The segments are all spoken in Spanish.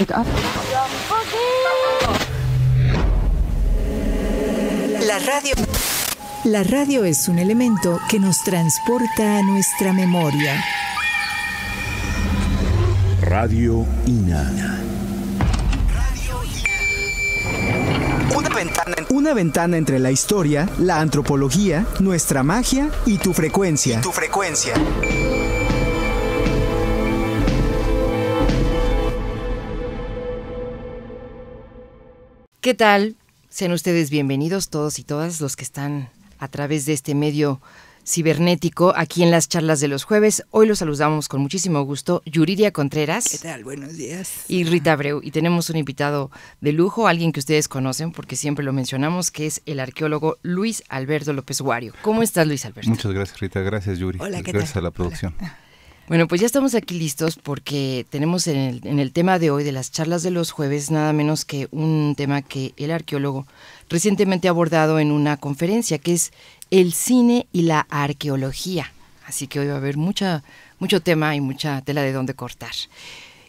La radio. La radio es un elemento que nos transporta a nuestra memoria. Radio INA. Una ventana, una ventana entre la historia, la antropología, nuestra magia y tu frecuencia. tu frecuencia. ¿Qué tal? Sean ustedes bienvenidos todos y todas los que están a través de este medio cibernético aquí en las charlas de los jueves. Hoy los saludamos con muchísimo gusto, Yuridia Contreras. ¿Qué tal? Buenos días. Y Rita Abreu. Y tenemos un invitado de lujo, alguien que ustedes conocen porque siempre lo mencionamos, que es el arqueólogo Luis Alberto López Guario. ¿Cómo estás, Luis Alberto? Muchas gracias, Rita. Gracias, Yuri. Hola, pues ¿qué gracias a la producción. Bueno, pues ya estamos aquí listos porque tenemos en el, tema de hoy de las charlas de los jueves nada menos que un tema que el arqueólogo recientemente ha abordado en una conferencia que es el cine y la arqueología. Así que hoy va a haber mucha, mucho tema y mucha tela de dónde cortar.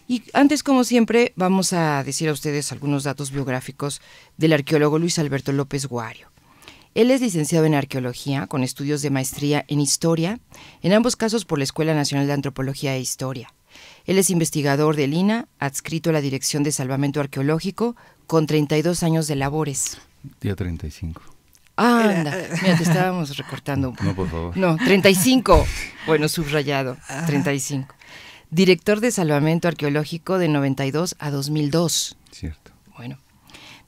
Y antes, como siempre, vamos a decir a ustedes algunos datos biográficos del arqueólogo Luis Alberto López Guario. Él es licenciado en arqueología, con estudios de maestría en historia, en ambos casos por la Escuela Nacional de Antropología e Historia. Él es investigador del INA, adscrito a la Dirección de Salvamento Arqueológico, con 32 años de labores. Día 35. Ah, anda. Mira, te estábamos recortando un poco. No, por favor. No, 35. Bueno, subrayado, 35. Ah. Director de Salvamento Arqueológico de 92 a 2002. Cierto. Bueno,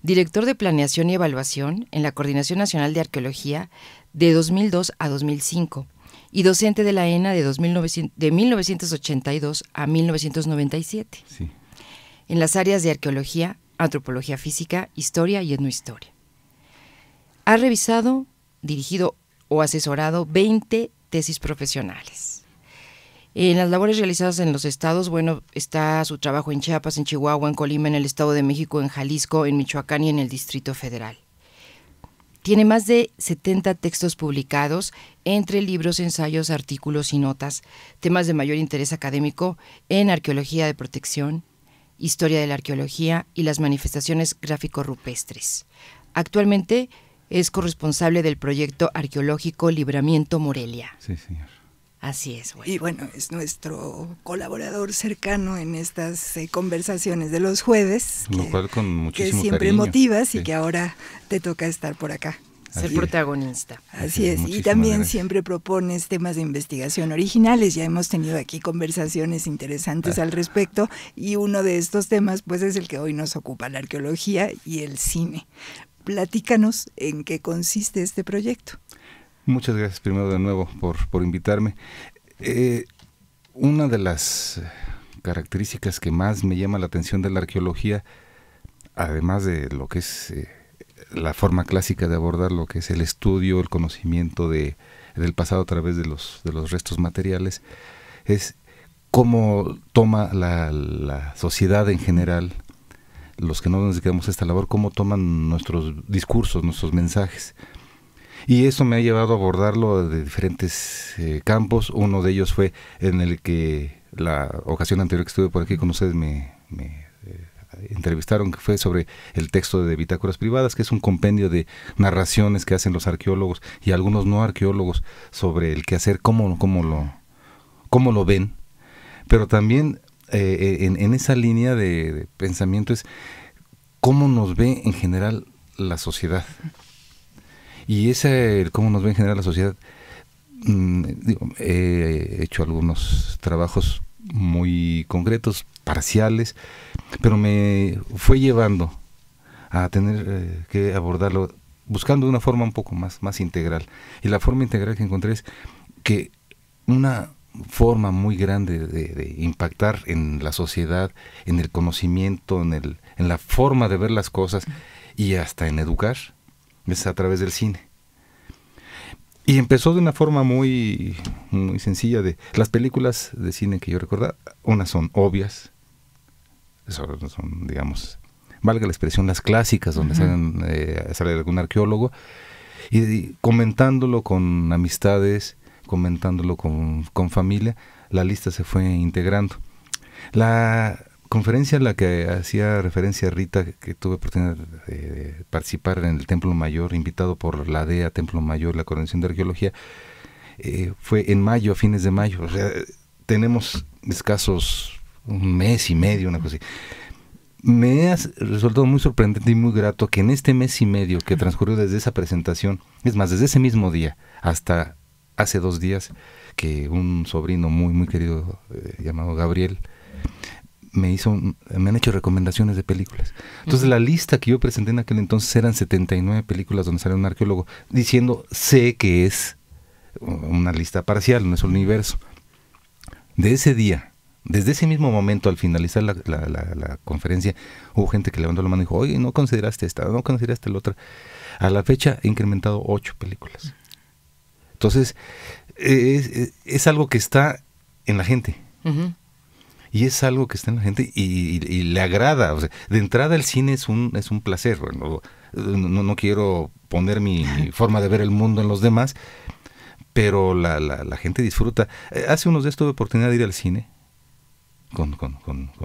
director de Planeación y Evaluación en la Coordinación Nacional de Arqueología de 2002 a 2005 y docente de la ENA de, 1982 a 1997. En las áreas de arqueología, antropología física, historia y etnohistoria. Ha revisado, dirigido o asesorado 20 tesis profesionales. En las labores realizadas en los estados, bueno, está su trabajo en Chiapas, en Chihuahua, en Colima, en el Estado de México, en Jalisco, en Michoacán y en el Distrito Federal. Tiene más de 70 textos publicados entre libros, ensayos, artículos y notas, temas de mayor interés académico en arqueología de protección, historia de la arqueología y las manifestaciones gráfico-rupestres. Actualmente es corresponsable del proyecto arqueológico Libramiento Morelia. Sí, señor. Así es, güey. Y bueno, es nuestro colaborador cercano en estas eh, conversaciones de los jueves. Lo que, con Que siempre motivas y que ahora te toca estar por acá. ser protagonista. Así, es, y también siempre propones temas de investigación originales, ya hemos tenido aquí conversaciones interesantes ah. al respecto, y uno de estos temas pues es el que hoy nos ocupa, la arqueología y el cine. Platícanos en qué consiste este proyecto. Muchas gracias primero de nuevo por, invitarme. Eh, una de las características que más me llama la atención de la arqueología, además de lo que es eh, la forma clásica de abordar lo que es el estudio, el conocimiento de, del pasado a través de los, de los restos materiales, es cómo toma la, la sociedad en general, los que no nos dedicamos a esta labor, cómo toman nuestros discursos, nuestros mensajes. Y eso me ha llevado a abordarlo de diferentes eh, campos. Uno de ellos fue en el que la ocasión anterior que estuve por aquí con ustedes me, eh, entrevistaron, que fue sobre el texto de Bitácoras Privadas, que es un compendio de narraciones que hacen los arqueólogos y algunos no arqueólogos sobre el quehacer, cómo, cómo, lo, cómo lo ven. Pero también eh, en, esa línea de, de pensamiento es cómo nos ve en general la sociedad. Y ese, cómo nos ve en general la sociedad, mm, he hecho algunos trabajos muy concretos, parciales, pero me fue llevando a tener eh, que abordarlo buscando una forma un poco más, más integral. Y la forma integral que encontré es que una forma muy grande de, de, impactar en la sociedad, en el conocimiento, en, el, en la forma de ver las cosas y hasta en educar, es a través del cine. Y empezó de una forma muy, sencilla de las películas de cine que yo recordaba, unas son obvias, son, digamos, valga la expresión, las clásicas, donde eh, sale algún arqueólogo, y, y, comentándolo con amistades, comentándolo con, con familia, la lista se fue integrando. La, conferencia a la que hacía referencia Rita, que tuve oportunidad de participar en el Templo Mayor, invitado por la DEA Templo Mayor, la Coordinación de Arqueología, eh, fue en mayo, a fines de mayo. tenemos escasos un mes y medio, una cosa así. Me ha resultado muy sorprendente y muy grato que en este mes y medio que transcurrió desde esa presentación, es más, desde ese mismo día hasta hace dos días, que un sobrino muy, muy querido eh, llamado Gabriel me, hizo, me han hecho recomendaciones de películas. Entonces, la lista que yo presenté en aquel entonces eran 79 películas donde sale un arqueólogo diciendo, sé que es una lista parcial, no es un universo. De ese día, desde ese mismo momento, al finalizar la, la, la, conferencia, hubo gente que levantó la mano y dijo, oye, no consideraste esta, no consideraste la otra. A la fecha he incrementado 8 películas. Entonces, es, algo que está en la gente. Uh y es algo que está en la gente y, le agrada. O sea, de entrada el cine es un, es un placer. Bueno, no, quiero poner mi, forma de ver el mundo en los demás, pero la, gente disfruta. Eh, hace unos días tuve oportunidad de ir al cine con,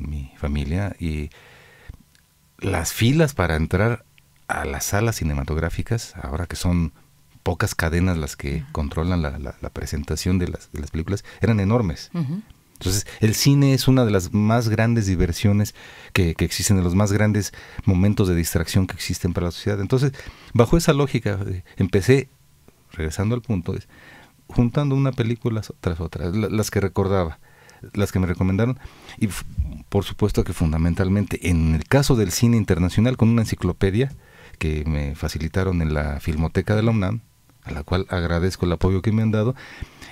mi familia y las filas para entrar a las salas cinematográficas, ahora que son pocas cadenas las que controlan la, la, presentación de las, películas, eran enormes. Entonces, el cine es una de las más grandes diversiones que, existen, de los más grandes momentos de distracción que existen para la sociedad. Entonces, bajo esa lógica, eh, empecé, regresando al punto, es, juntando una película tras otra, las que recordaba, las que me recomendaron, y por supuesto que fundamentalmente, en el caso del cine internacional, con una enciclopedia que me facilitaron en la Filmoteca de la UNAM, a la cual agradezco el apoyo que me han dado,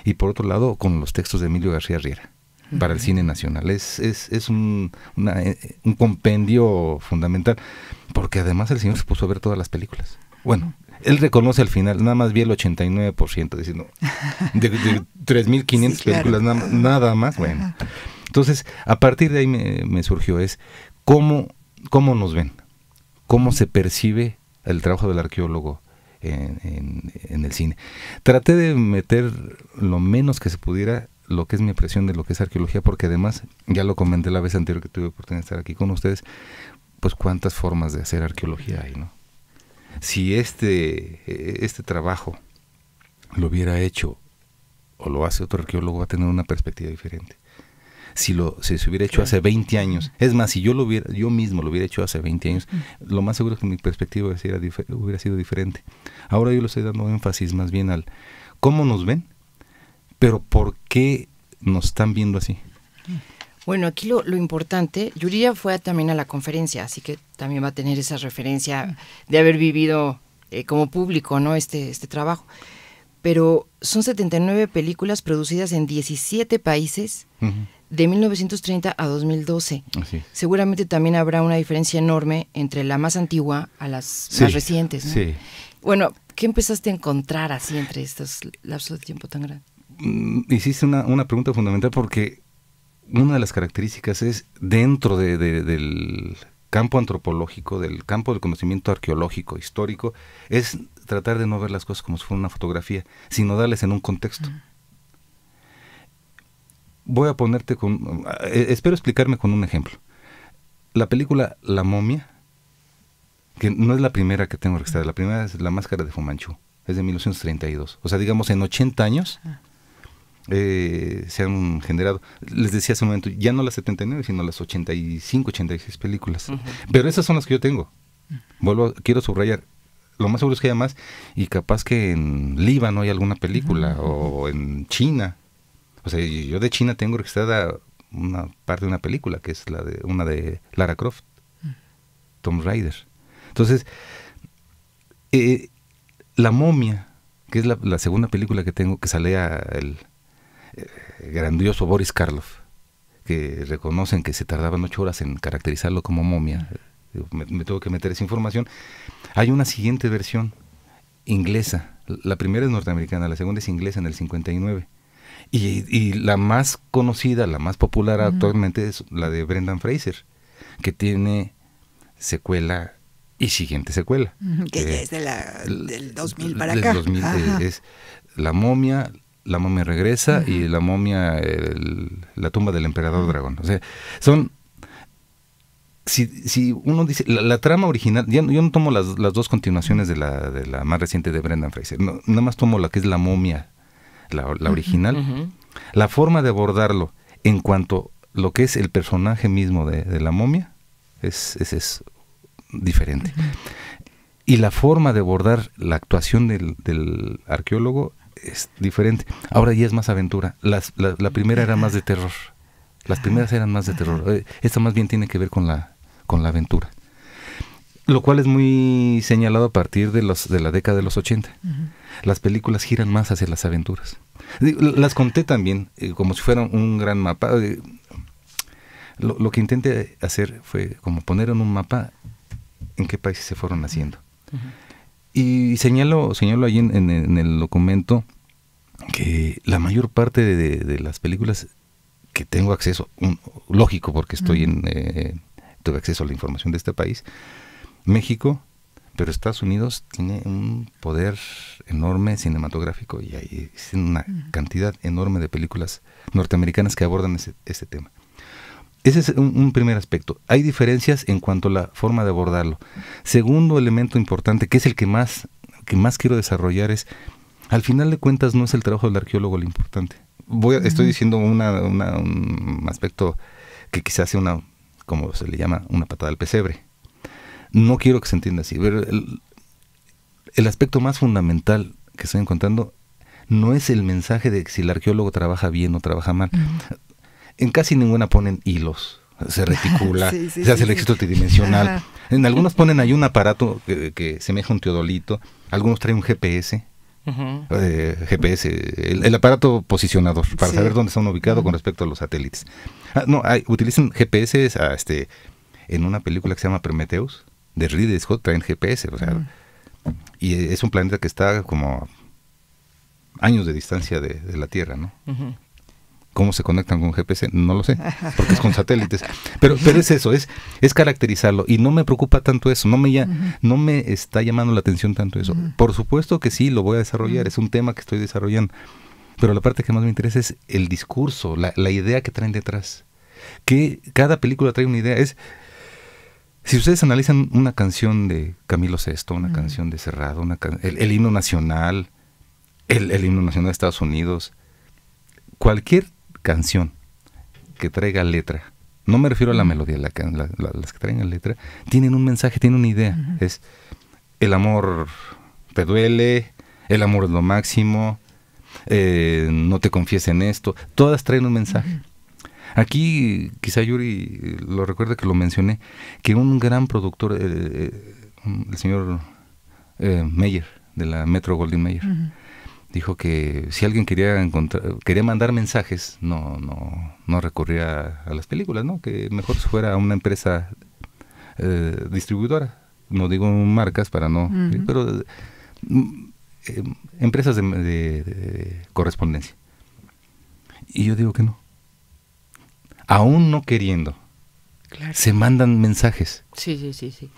y por otro lado, con los textos de Emilio García Riera para el cine nacional. Es, es, es un, eh, un compendio fundamental, porque además el señor se puso a ver todas las películas. Bueno, él reconoce al final, nada más vi el 89%, diciendo, de, 3.500 películas, nada, más, bueno. Entonces, a partir de ahí me, surgió, es cómo, cómo nos ven, cómo se percibe el trabajo del arqueólogo en el cine. Traté de meter lo menos que se pudiera lo que es mi impresión de lo que es arqueología, porque además, ya lo comenté la vez anterior que tuve oportunidad de estar aquí con ustedes, pues cuántas formas de hacer arqueología hay, ¿no? Si este, eh, este trabajo lo hubiera hecho o lo hace otro arqueólogo, va a tener una perspectiva diferente. Si, lo, si se hubiera hecho hace 20 años, es más, si yo, lo hubiera, yo mismo lo hubiera hecho hace 20 años, lo más seguro es que mi perspectiva hubiera sido diferente. Ahora yo lo estoy dando énfasis más bien al cómo nos ven pero ¿por qué nos están viendo así? Bueno, aquí lo, importante, Yuria fue también a la conferencia, así que también va a tener esa referencia de haber vivido eh, como público ¿no? este, este trabajo. Pero son 79 películas producidas en 17 países de 1930 a 2012. Seguramente también habrá una diferencia enorme entre la más antigua a las más recientes. Bueno, ¿qué empezaste a encontrar así entre estos lapsos de tiempo tan grandes? Mm, hiciste una, pregunta fundamental porque una de las características es dentro del campo antropológico, del campo del conocimiento arqueológico, histórico, es tratar de no ver las cosas como si fuera una fotografía, sino darles en un contexto. Voy a ponerte con... Eh, espero explicarme con un ejemplo. La película La momia, que no es la primera que tengo que registrada, la primera es La máscara de Fumanchu, es de 1932. O sea, digamos, en 80 años eh, se han generado. Les decía hace un momento, ya no las 79, sino las 85, 86 películas. Pero esas son las que yo tengo. Vuelvo, quiero subrayar. Lo más seguro es que haya más, y capaz que en Líbano hay alguna película, o en China. O sea, yo de China tengo registrada una parte de una película, que es la de una de Lara Croft, Tom Rider. Entonces, eh, La momia, que es la, segunda película que tengo, que sale a el, eh, grandioso Boris Karloff, que reconocen que se tardaban ocho horas en caracterizarlo como momia. Eh, me, tengo que meter esa información. Hay una siguiente versión inglesa. La primera es norteamericana, la segunda es inglesa en el 59. Y, y la más conocida, la más popular actualmente es la de Brendan Fraser, que tiene secuela y siguiente secuela. Que eh, es de la, del 2000 para acá. es La momia, la momia regresa y la momia, la tumba del emperador dragón. O sea, son si, uno dice, la, trama original, yo no tomo las, dos continuaciones de la, de la más reciente de Brendan Fraser, nada más tomo la que es la momia, la, original. La forma de abordarlo en cuanto a lo que es el personaje mismo de, la momia es, es, diferente. Y la forma de abordar la actuación del, del arqueólogo es diferente. Ahora ya es más aventura. la, primera era más de terror. Las primeras eran más de terror. Eh, esto más bien tiene que ver con la, con la aventura. Lo cual es muy señalado a partir de, los, de la década de los 80. Las películas giran más hacia las aventuras. Las conté también eh, como si fueran un gran mapa. Eh, lo, que intenté hacer fue como poner en un mapa en qué países se fueron haciendo. Y señalo, señalo ahí en, el documento que la mayor parte de, las películas que tengo acceso, lógico porque estoy en, eh, tuve acceso a la información de este país, México, pero Estados Unidos tiene un poder enorme cinematográfico y hay una cantidad enorme de películas norteamericanas que abordan ese, tema. Ese es un, primer aspecto. Hay diferencias en cuanto a la forma de abordarlo. Segundo elemento importante, que es el que más, que más quiero desarrollar, es al final de cuentas no es el trabajo del arqueólogo lo importante. Voy, Estoy diciendo un aspecto que quizás sea una, como se le llama, una patada al pesebre. No quiero que se entienda así, pero el, aspecto más fundamental que estoy encontrando no es el mensaje de si el arqueólogo trabaja bien o trabaja mal. En casi ninguna ponen hilos, se reticula, se hace el éxito tridimensional. En algunos ponen ahí un aparato que, que semeja un teodolito, algunos traen un GPS, eh, GPS, el, aparato posicionador para saber dónde están ubicados con respecto a los satélites. Ah, no, utilizan GPS ah, este, en una película que se llama Prometheus de Ridley Scott traen GPS, o sea, y es un planeta que está como años de distancia de, de la Tierra, ¿no? ¿Cómo se conectan con GPS? No lo sé, porque es con satélites. Pero, pero es eso, es, es caracterizarlo. Y no me preocupa tanto eso, no me, no me está llamando la atención tanto eso. Por supuesto que sí, lo voy a desarrollar, es un tema que estoy desarrollando. Pero la parte que más me interesa es el discurso, la, idea que traen detrás. Que cada película trae una idea. Es, si ustedes analizan una canción de Camilo VI, una canción de Cerrado, una el, himno nacional, el, el himno nacional de Estados Unidos, cualquier canción que traiga letra, no me refiero a la melodía, las que traen letra, tienen un mensaje, tienen una idea. Es el amor te duele, el amor es lo máximo, eh, no te confíes en esto, todas traen un mensaje. Aquí quizá Yuri lo recuerda que lo mencioné, que un gran productor, eh, eh, el señor Meyer, de la Metro Golden Meyer dijo que si alguien quería quería mandar mensajes, no, no, no recurría a, las películas, ¿no? Que mejor fuera a una empresa eh, distribuidora. No digo marcas para no, eh, pero eh, em, empresas de, correspondencia. Y yo digo que no. Aún no queriendo. Se mandan mensajes. Sí, sí, sí,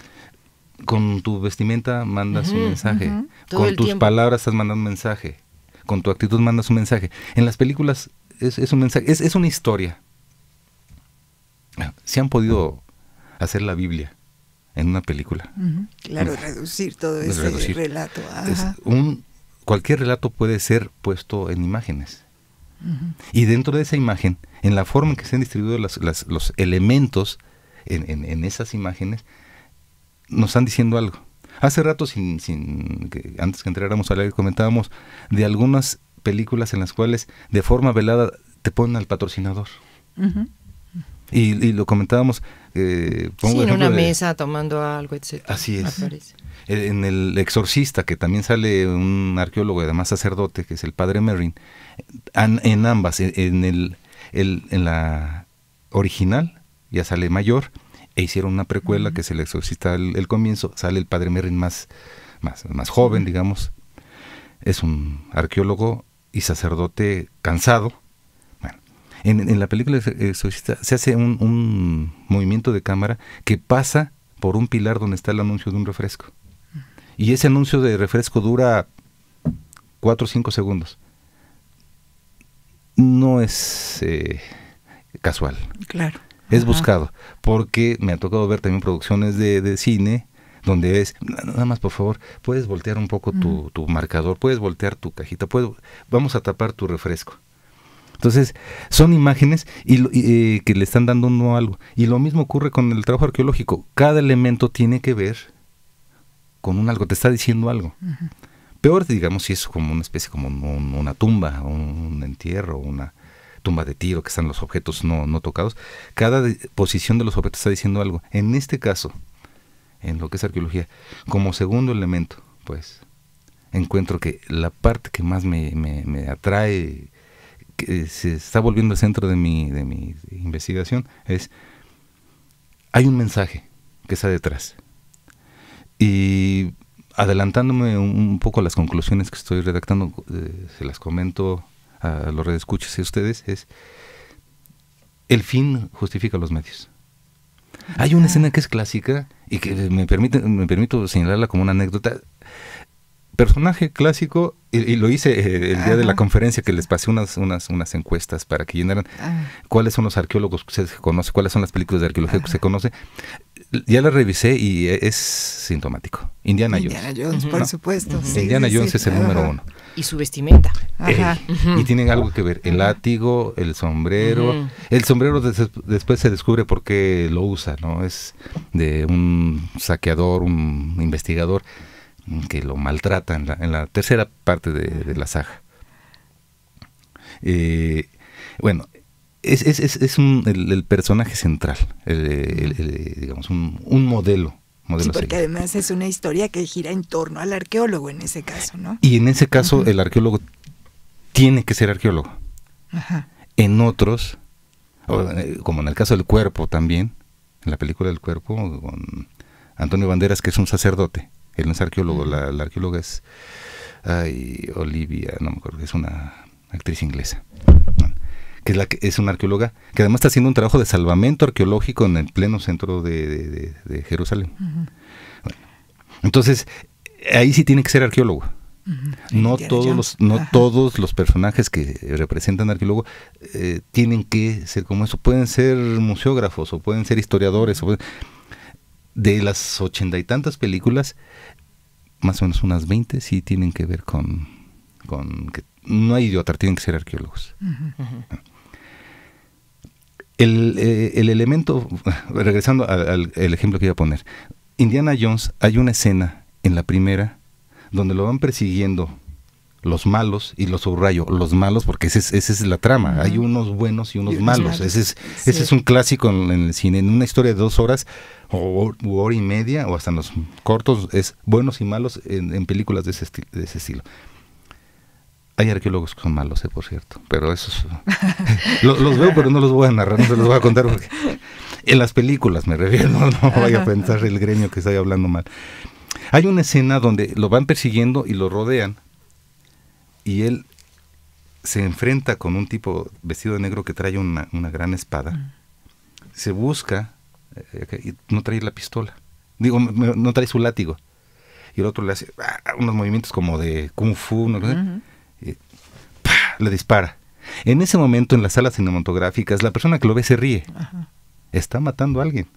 Con tu vestimenta mandas un mensaje. Con tus palabras estás mandando un mensaje con tu actitud mandas un mensaje. En las películas es, un mensaje, es, una historia. Se han podido hacer la Biblia en una película. Claro, reducir todo ese relato. un, cualquier relato puede ser puesto en imágenes. Y dentro de esa imagen, en la forma en que se han distribuido los elementos en esas imágenes, nos están diciendo algo. Hace rato, sin, que antes que entráramos al aire, comentábamos de algunas películas en las cuales de forma velada te ponen al patrocinador. y, lo comentábamos. Eh, sí, en una mesa tomando algo, etc. Así es. Eh, en El Exorcista, que también sale un arqueólogo y además sacerdote, que es el padre Merrin, en, ambas, e, en, el, en la original, ya sale mayor, e hicieron una precuela que se le exorcista el, comienzo, sale el padre Merrin más, más, joven, digamos, es un arqueólogo y sacerdote cansado. Bueno, en, la película exorcista se hace un, movimiento de cámara que pasa por un pilar donde está el anuncio de un refresco. Y ese anuncio de refresco dura 4 o 5 segundos. No es eh, casual. Claro es buscado, porque me ha tocado ver también producciones de, de cine donde es, nada más por favor, puedes voltear un poco tu, marcador, puedes voltear tu cajita, puedes, vamos a tapar tu refresco. Entonces, son imágenes y, eh, que le están dando uno algo. Y lo mismo ocurre con el trabajo arqueológico. Cada elemento tiene que ver con un algo, te está diciendo algo. Peor, digamos, si es como una especie, como una tumba, un, entierro, una, tumba de tiro, que están los objetos no, no tocados, cada posición de los objetos está diciendo algo. En este caso, en lo que es arqueología, como segundo elemento, pues encuentro que la parte que más me, atrae, que eh, se está volviendo el centro de mi, de mi investigación, es hay un mensaje que está detrás. Y adelantándome un, poco a las conclusiones que estoy redactando, eh, se las comento a los y ustedes es el fin justifica los medios. Hay una ah. escena que es clásica y que me, permite, me permito señalarla como una anécdota. Personaje clásico, y, lo hice eh, el día de la conferencia que les pasé unas, unas, unas encuestas para que llenaran ah. cuáles son los arqueólogos que se conoce, cuáles son las películas de arqueología que se conoce. Ya la revisé y eh, es sintomático. Indiana, Indiana Jones. por supuesto. Indiana Jones es el número uno y su vestimenta. Y tienen algo que ver, el látigo, el sombrero. El sombrero después se descubre por qué lo usa, ¿no? Es de un saqueador, un investigador mm, que lo maltrata en la, en la tercera parte de, la saga. Eh, bueno, es, es, es, un, el, personaje central, digamos, un modelo porque además es una historia que gira en torno al arqueólogo en ese caso, ¿no? Y en ese caso el arqueólogo tiene que ser arqueólogo. En otros, eh, como en el caso del cuerpo también, en la película del cuerpo, con Antonio Banderas, que es un sacerdote, él no es arqueólogo, la, la arqueóloga es ay, Olivia, no me acuerdo, es una actriz inglesa que es, una arqueóloga, que además está haciendo un trabajo de salvamento arqueológico en el pleno centro de, Jerusalén. entonces, ahí sí tiene que ser arqueólogo. No, todos los, no todos los personajes que representan arqueólogo eh, tienen que ser como eso. Pueden ser museógrafos o pueden ser historiadores. De las ochenta y tantas películas, más o menos unas veinte sí tienen que ver con, con que no hay idiota, tienen que ser arqueólogos. Ah. Eh, el, elemento, regresando al, ejemplo que iba a poner, Indiana Jones, hay una escena en la primera donde lo van persiguiendo los malos, y los subrayo, los malos, porque esa es, es la trama. Hay unos buenos y unos malos. Ese es, ese es un clásico en, el cine. En una historia de dos horas o, hora y media, o hasta en los cortos, es buenos y malos en, en películas de ese, de ese estilo. Hay arqueólogos que son malos, eh, por cierto, pero esos eh, los, veo, pero no los voy a narrar, no se los voy a contar porque en las películas me refiero, no, vaya a pensar el gremio que estoy hablando mal. Hay una escena donde lo van persiguiendo y lo rodean y él se enfrenta con un tipo vestido de negro que trae una, gran espada. Se busca eh, y no trae la pistola. Digo, no trae su látigo. Y el otro le hace ah, unos movimientos como de kung fu, ¿no? lo sé le dispara. En ese momento en las salas cinematográficas la persona que lo ve se ríe. Está matando a alguien.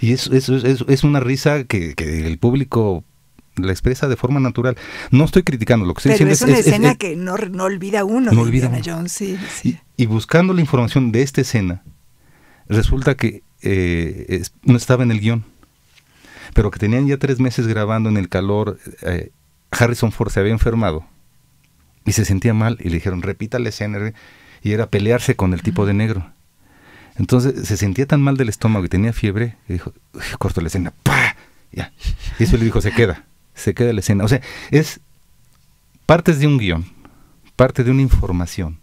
Y eso es, una risa que, el público la expresa de forma natural. No estoy criticando lo que estoy diciendo. Es una escena que no, olvida uno. sí, Y, buscando la información de esta escena, resulta que eh, no estaba en el guión pero que tenían ya tres meses grabando en el calor, eh, Harrison Ford se había enfermado y se sentía mal y le dijeron, repita la escena. Y era pelearse con el tipo de negro. Entonces se sentía tan mal del estómago y tenía fiebre, y dijo, corto la escena, ¡pa! Ya. Y eso le dijo, se queda, se queda la escena. O sea, es partes de un guión, parte de una información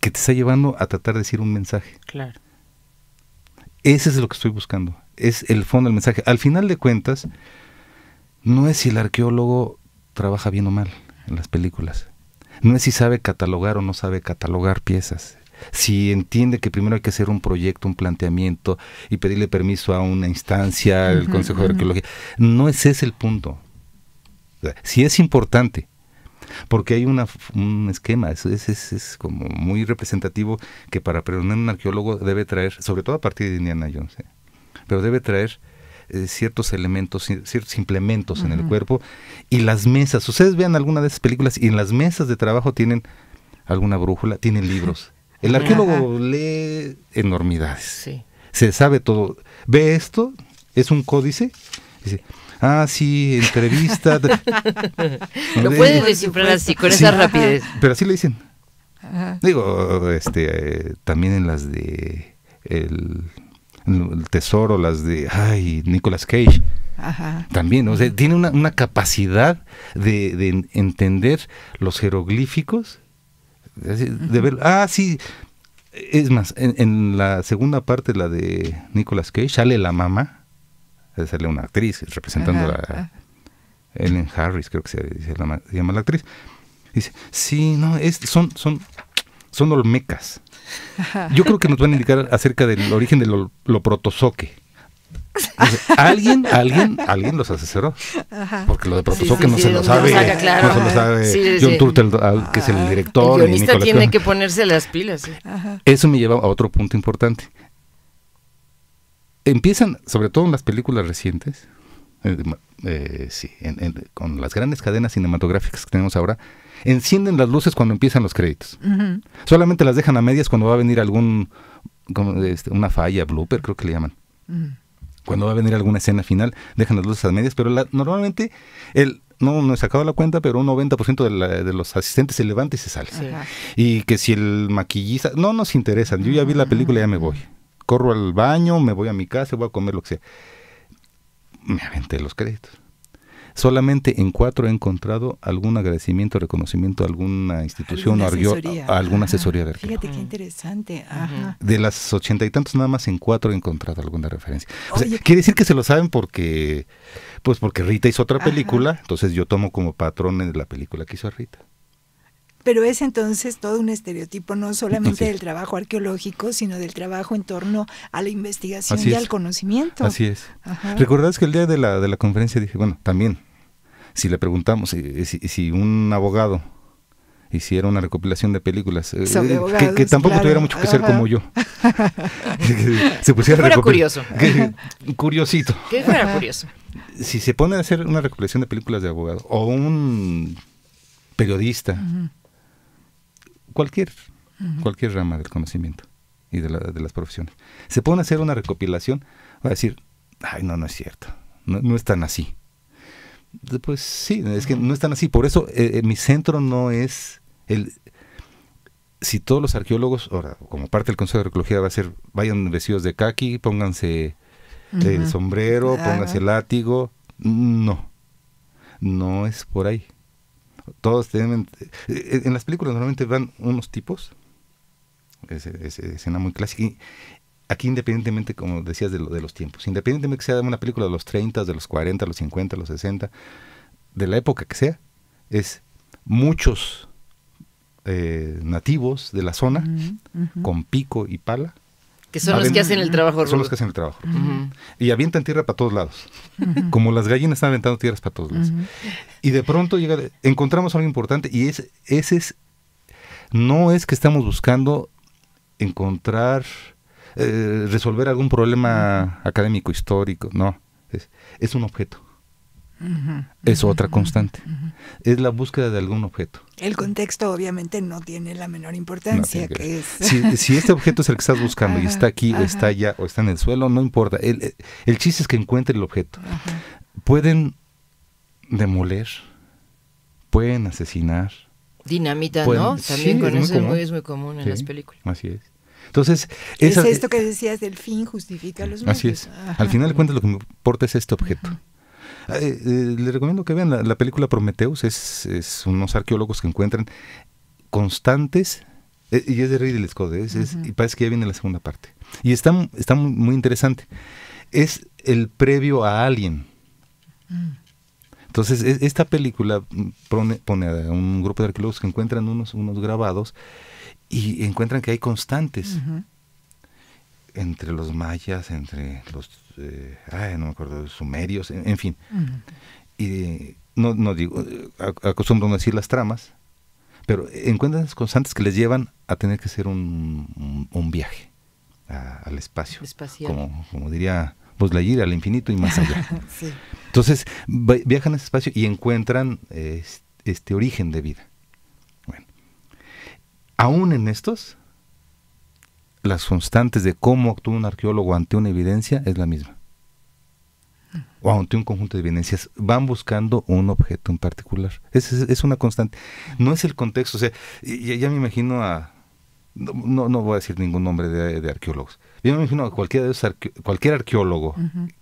que te está llevando a tratar de decir un mensaje. Claro. Ese es lo que estoy buscando, es el fondo del mensaje. Al final de cuentas, no es si el arqueólogo trabaja bien o mal en las películas. No es si sabe catalogar o no sabe catalogar piezas. Si entiende que primero hay que hacer un proyecto, un planteamiento y pedirle permiso a una instancia, al Consejo de Arqueología, No es ese el punto. si es importante, porque hay una, un esquema, es, es, como muy representativo que para perdonar un arqueólogo debe traer, sobre todo a partir de Indiana Jones, ¿eh? pero debe traer eh, ciertos elementos, ciertos implementos en el cuerpo. Y las mesas, ustedes vean alguna de esas películas y en las mesas de trabajo tienen alguna brújula, tienen libros. El arqueólogo lee enormidades. Se sabe todo. Ve esto, es un códice. Dice, ah, sí, entrevista. Lo puedes descifrar así, con esa rapidez. Pero así le dicen. Digo, este, también en las de el el Tesoro, las de, ay, Nicolas Cage. También, o sea, tiene una, capacidad de, de, entender los jeroglíficos, de ver, ah, sí, es más, en, la segunda parte, la de Nicolas Cage, sale la mamá, sale una actriz representando a Ellen Harris, creo que se, llama, se llama la actriz, dice, sí, no, es, son, son, son olmecas. Yo creo que nos van a indicar acerca del origen de lo, protozoque. alguien, alguien, alguien los asesoró. Porque lo de Protozoque no, se lo sabe, no, se lo sabe John Turtle, ah, que es el ah, director. El guionista tiene que ponerse las pilas. Eso me lleva a otro punto importante. Empiezan, sobre todo en las películas recientes, eh, eh, sí, con las grandes cadenas cinematográficas que tenemos ahora, encienden las luces cuando empiezan los créditos. Solamente las dejan a medias cuando va a venir algún, este, una falla, blooper, creo que le llaman. Cuando va a venir alguna escena final, dejan las luces a medias, pero normalmente no, he sacado la cuenta, pero un 90% de, los asistentes se levanta y se sale. Y que si el maquillista, no nos interesan, yo ya vi la película y ya me voy. Corro al baño, me voy a mi casa, voy a comer lo que sea. Me aventé los créditos. Solamente en cuatro he encontrado algún agradecimiento, reconocimiento a alguna institución o alguna ah, asesoría de Fíjate qué interesante. De las ochenta y tantos, nada más en cuatro he encontrado alguna referencia. O quiere decir que se lo saben porque, pues porque Rita hizo otra película, entonces yo tomo como patrón la película que hizo Rita pero es entonces todo un estereotipo, no solamente del trabajo arqueológico, sino del trabajo en torno a la investigación y al conocimiento. Así es. ¿Recordás que el día de la, de la conferencia dije, bueno, también, si le preguntamos, si, un abogado hiciera una recopilación de películas. Eh, eh, que, tampoco tuviera mucho que ser como yo. se pusiera fuera curioso. curiosito. Que fuera curioso. Si se pone a hacer una recopilación de películas de abogado, o un periodista cualquier, cualquier rama del conocimiento y de, las profesiones. Se pueden hacer una recopilación, va a decir, ay, no, no es cierto, no, no es tan así. Pues sí, es que no es tan así. Por eso eh, eh, mi centro no es el... Si todos los arqueólogos, ahora, como parte del Consejo de Arqueología, va a ser, vayan vestidos de kaki, pónganse el eh, sombrero, pónganse el látigo. No, no es por ahí. Todos tienen... Eh, en las películas normalmente van unos tipos, es, escena muy clásica, y aquí independientemente, como decías, de, los tiempos, independientemente que sea una película de los 30, de los 40, los 50, los 60, de la época que sea, es muchos eh, nativos de la zona, con pico y pala, que son los que hacen el trabajo Son los que hacen el trabajo Y avientan tierra para todos lados. Como las gallinas están aventando tierras para todos lados. Y de pronto llega, encontramos algo importante y es, ese es, no es que estamos buscando encontrar, eh, resolver algún problema académico, histórico, no. Es, es un objeto es otra constante. Es la búsqueda de algún objeto. El contexto obviamente no tiene la menor importancia. que es. Si, este objeto es el que estás buscando y está aquí o está allá o está en el suelo, no importa. El, eh, el chiste es que encuentre el objeto. Pueden demoler, pueden asesinar. Dinamita, ¿no? También con eso es muy común en las películas. Así es. Entonces, es esto que decías, el fin justifica los medios. Así es. Al final de cuentas lo que me importa es este objeto. Ah, eh, eh, le recomiendo que vean la, película Prometeus es, unos arqueólogos que encuentran constantes, eh, y es de Ridley Scott, ¿eh? y parece que ya viene la segunda parte. Y está, está muy, interesante. Es el previo a alguien, mm. Entonces, e, esta película pone, a un grupo de arqueólogos que encuentran unos, unos grabados y encuentran que hay constantes entre los mayas, entre los, eh, no me acuerdo, sumerios, en, fin. Y no, no digo, eh, a decir las tramas, pero encuentran constantes que les llevan a tener que hacer un, viaje al espacio. Como, como diría Lightyear, al infinito y más allá. Entonces viajan a ese espacio y encuentran eh, este, este origen de vida. Bueno, aún en estos las constantes de cómo actúa un arqueólogo ante una evidencia es la misma. O ante un conjunto de evidencias. Van buscando un objeto en particular. Es, es, una constante. No es el contexto. O sea, ya, me imagino a. No, voy a decir ningún nombre de, arqueólogos. Yo me imagino a cualquiera de cualquier arqueólogo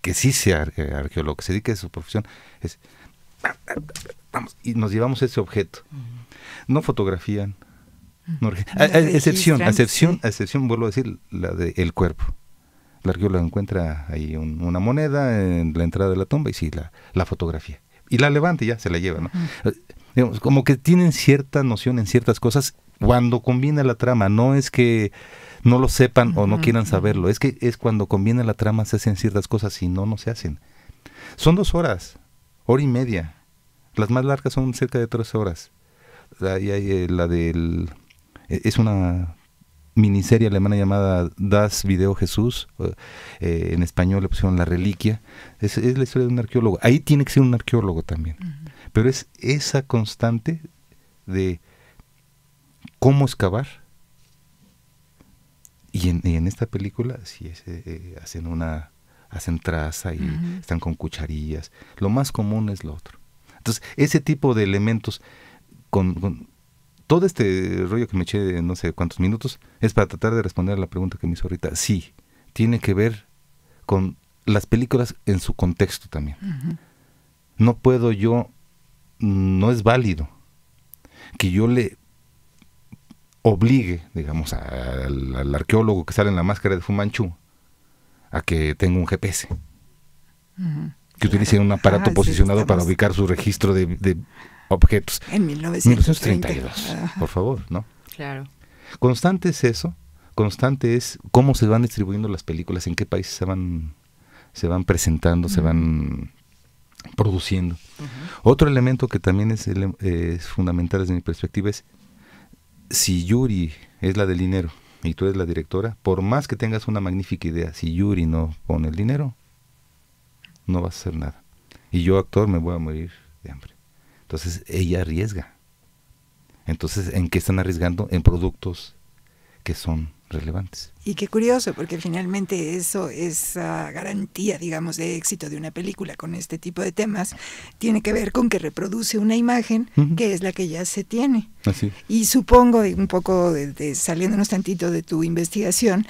que sí sea eh, arqueólogo, que se dedique a su profesión, es. Vamos, y nos llevamos ese objeto. No fotografían, excepción, excepción, excepción, vuelvo a decir, la del cuerpo. La lo encuentra ahí una moneda en la entrada de la tumba y sí, la, la fotografía. Y la levanta y ya se la lleva. Eh, como que tienen cierta noción en ciertas cosas cuando combina la trama. No es que no lo sepan o no quieran saberlo. Es que es cuando combina la trama se hacen ciertas cosas y no, no se hacen. Son dos horas, hora y media. Las más largas son cerca de tres horas. Ahí eh, la del eh, es una miniserie alemana llamada Das Video Jesús, eh, en español le pusieron La Reliquia, es, la historia de un arqueólogo. Ahí tiene que ser un arqueólogo también. Pero es esa constante de cómo excavar. Y en, esta película sí eh, hacen una hacen traza y están con cucharillas. Lo más común es lo otro. Entonces, ese tipo de elementos con todo este rollo que me eché de no sé cuántos minutos es para tratar de responder a la pregunta que me hizo ahorita. Sí, tiene que ver con las películas en su contexto también. No puedo yo, no es válido que yo le obligue, digamos, al, arqueólogo que sale en la máscara de Fumanchu a que tenga un GPS. Que utilice un aparato posicionado para ubicar su registro de objetos. En 1932, por favor, ¿no? Claro. Constante es eso, constante es cómo se van distribuyendo las películas, en qué países se van, se van presentando, se van produciendo. Otro elemento que también es, es, fundamental desde mi perspectiva es si Yuri es la del dinero y tú eres la directora, por más que tengas una magnífica idea, si Yuri no pone el dinero, no vas a hacer nada. Y yo, actor, me voy a morir de hambre. Entonces ella arriesga. Entonces, ¿en qué están arriesgando? En productos que son relevantes. Y qué curioso, porque finalmente eso, esa ah, garantía, digamos, de éxito de una película con este tipo de temas, tiene que ver con que reproduce una imagen que es la que ya se tiene. Y supongo, un poco de, de, saliéndonos tantito de tu investigación,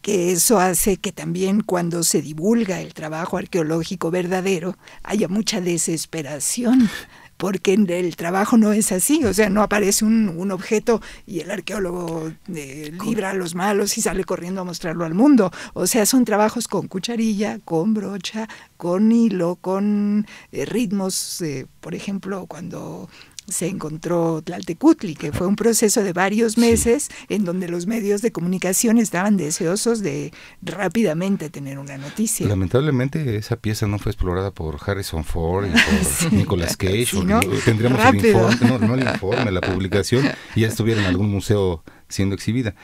que eso hace que también cuando se divulga el trabajo arqueológico verdadero haya mucha desesperación porque en el trabajo no es así, o sea, no aparece un, objeto y el arqueólogo eh, libra a los malos y sale corriendo a mostrarlo al mundo, o sea, son trabajos con cucharilla, con brocha, con hilo, con eh, ritmos, eh, por ejemplo, cuando se encontró Tlaltecutli, que fue un proceso de varios meses en donde los medios de comunicación estaban deseosos de rápidamente tener una noticia. Lamentablemente esa pieza no fue explorada por Harrison Ford, y por Nicolas Cage, ¿no? tendríamos el informe, no, el informe, la publicación, y ya estuviera en algún museo siendo exhibida.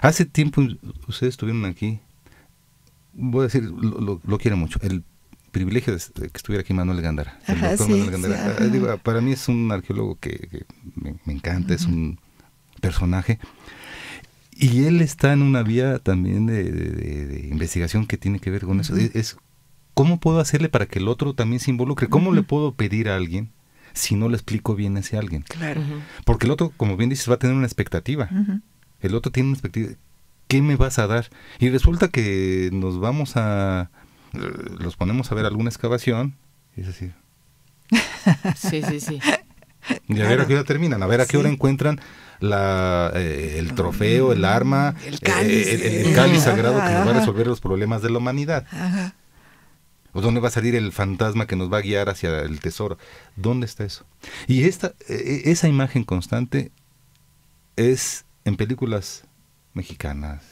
Hace tiempo ustedes estuvieron aquí, voy a decir, lo, lo quiero mucho, el privilegio de que estuviera aquí Manuel Gandara. para mí es un arqueólogo que, me, encanta, es un personaje. Y él está en una vía también de, investigación que tiene que ver con eso. Es, cómo puedo hacerle para que el otro también se involucre. ¿Cómo le puedo pedir a alguien si no le explico bien a ese alguien? Porque el otro, como bien dices, va a tener una expectativa. El otro tiene una expectativa. ¿Qué me vas a dar? Y resulta que nos vamos a eh, los ponemos a ver alguna excavación y es así. sí, sí, sí. Y a ver a qué hora terminan, a ver a qué hora encuentran la, eh, el trofeo, el mm, arma, eh, el cáliz, sagrado que nos va a resolver los problemas de la humanidad. Ajá. dónde va a salir el fantasma que nos va a guiar hacia el tesoro? ¿Dónde está eso? Y esta, e, e, esa imagen constante es en películas mexicanas,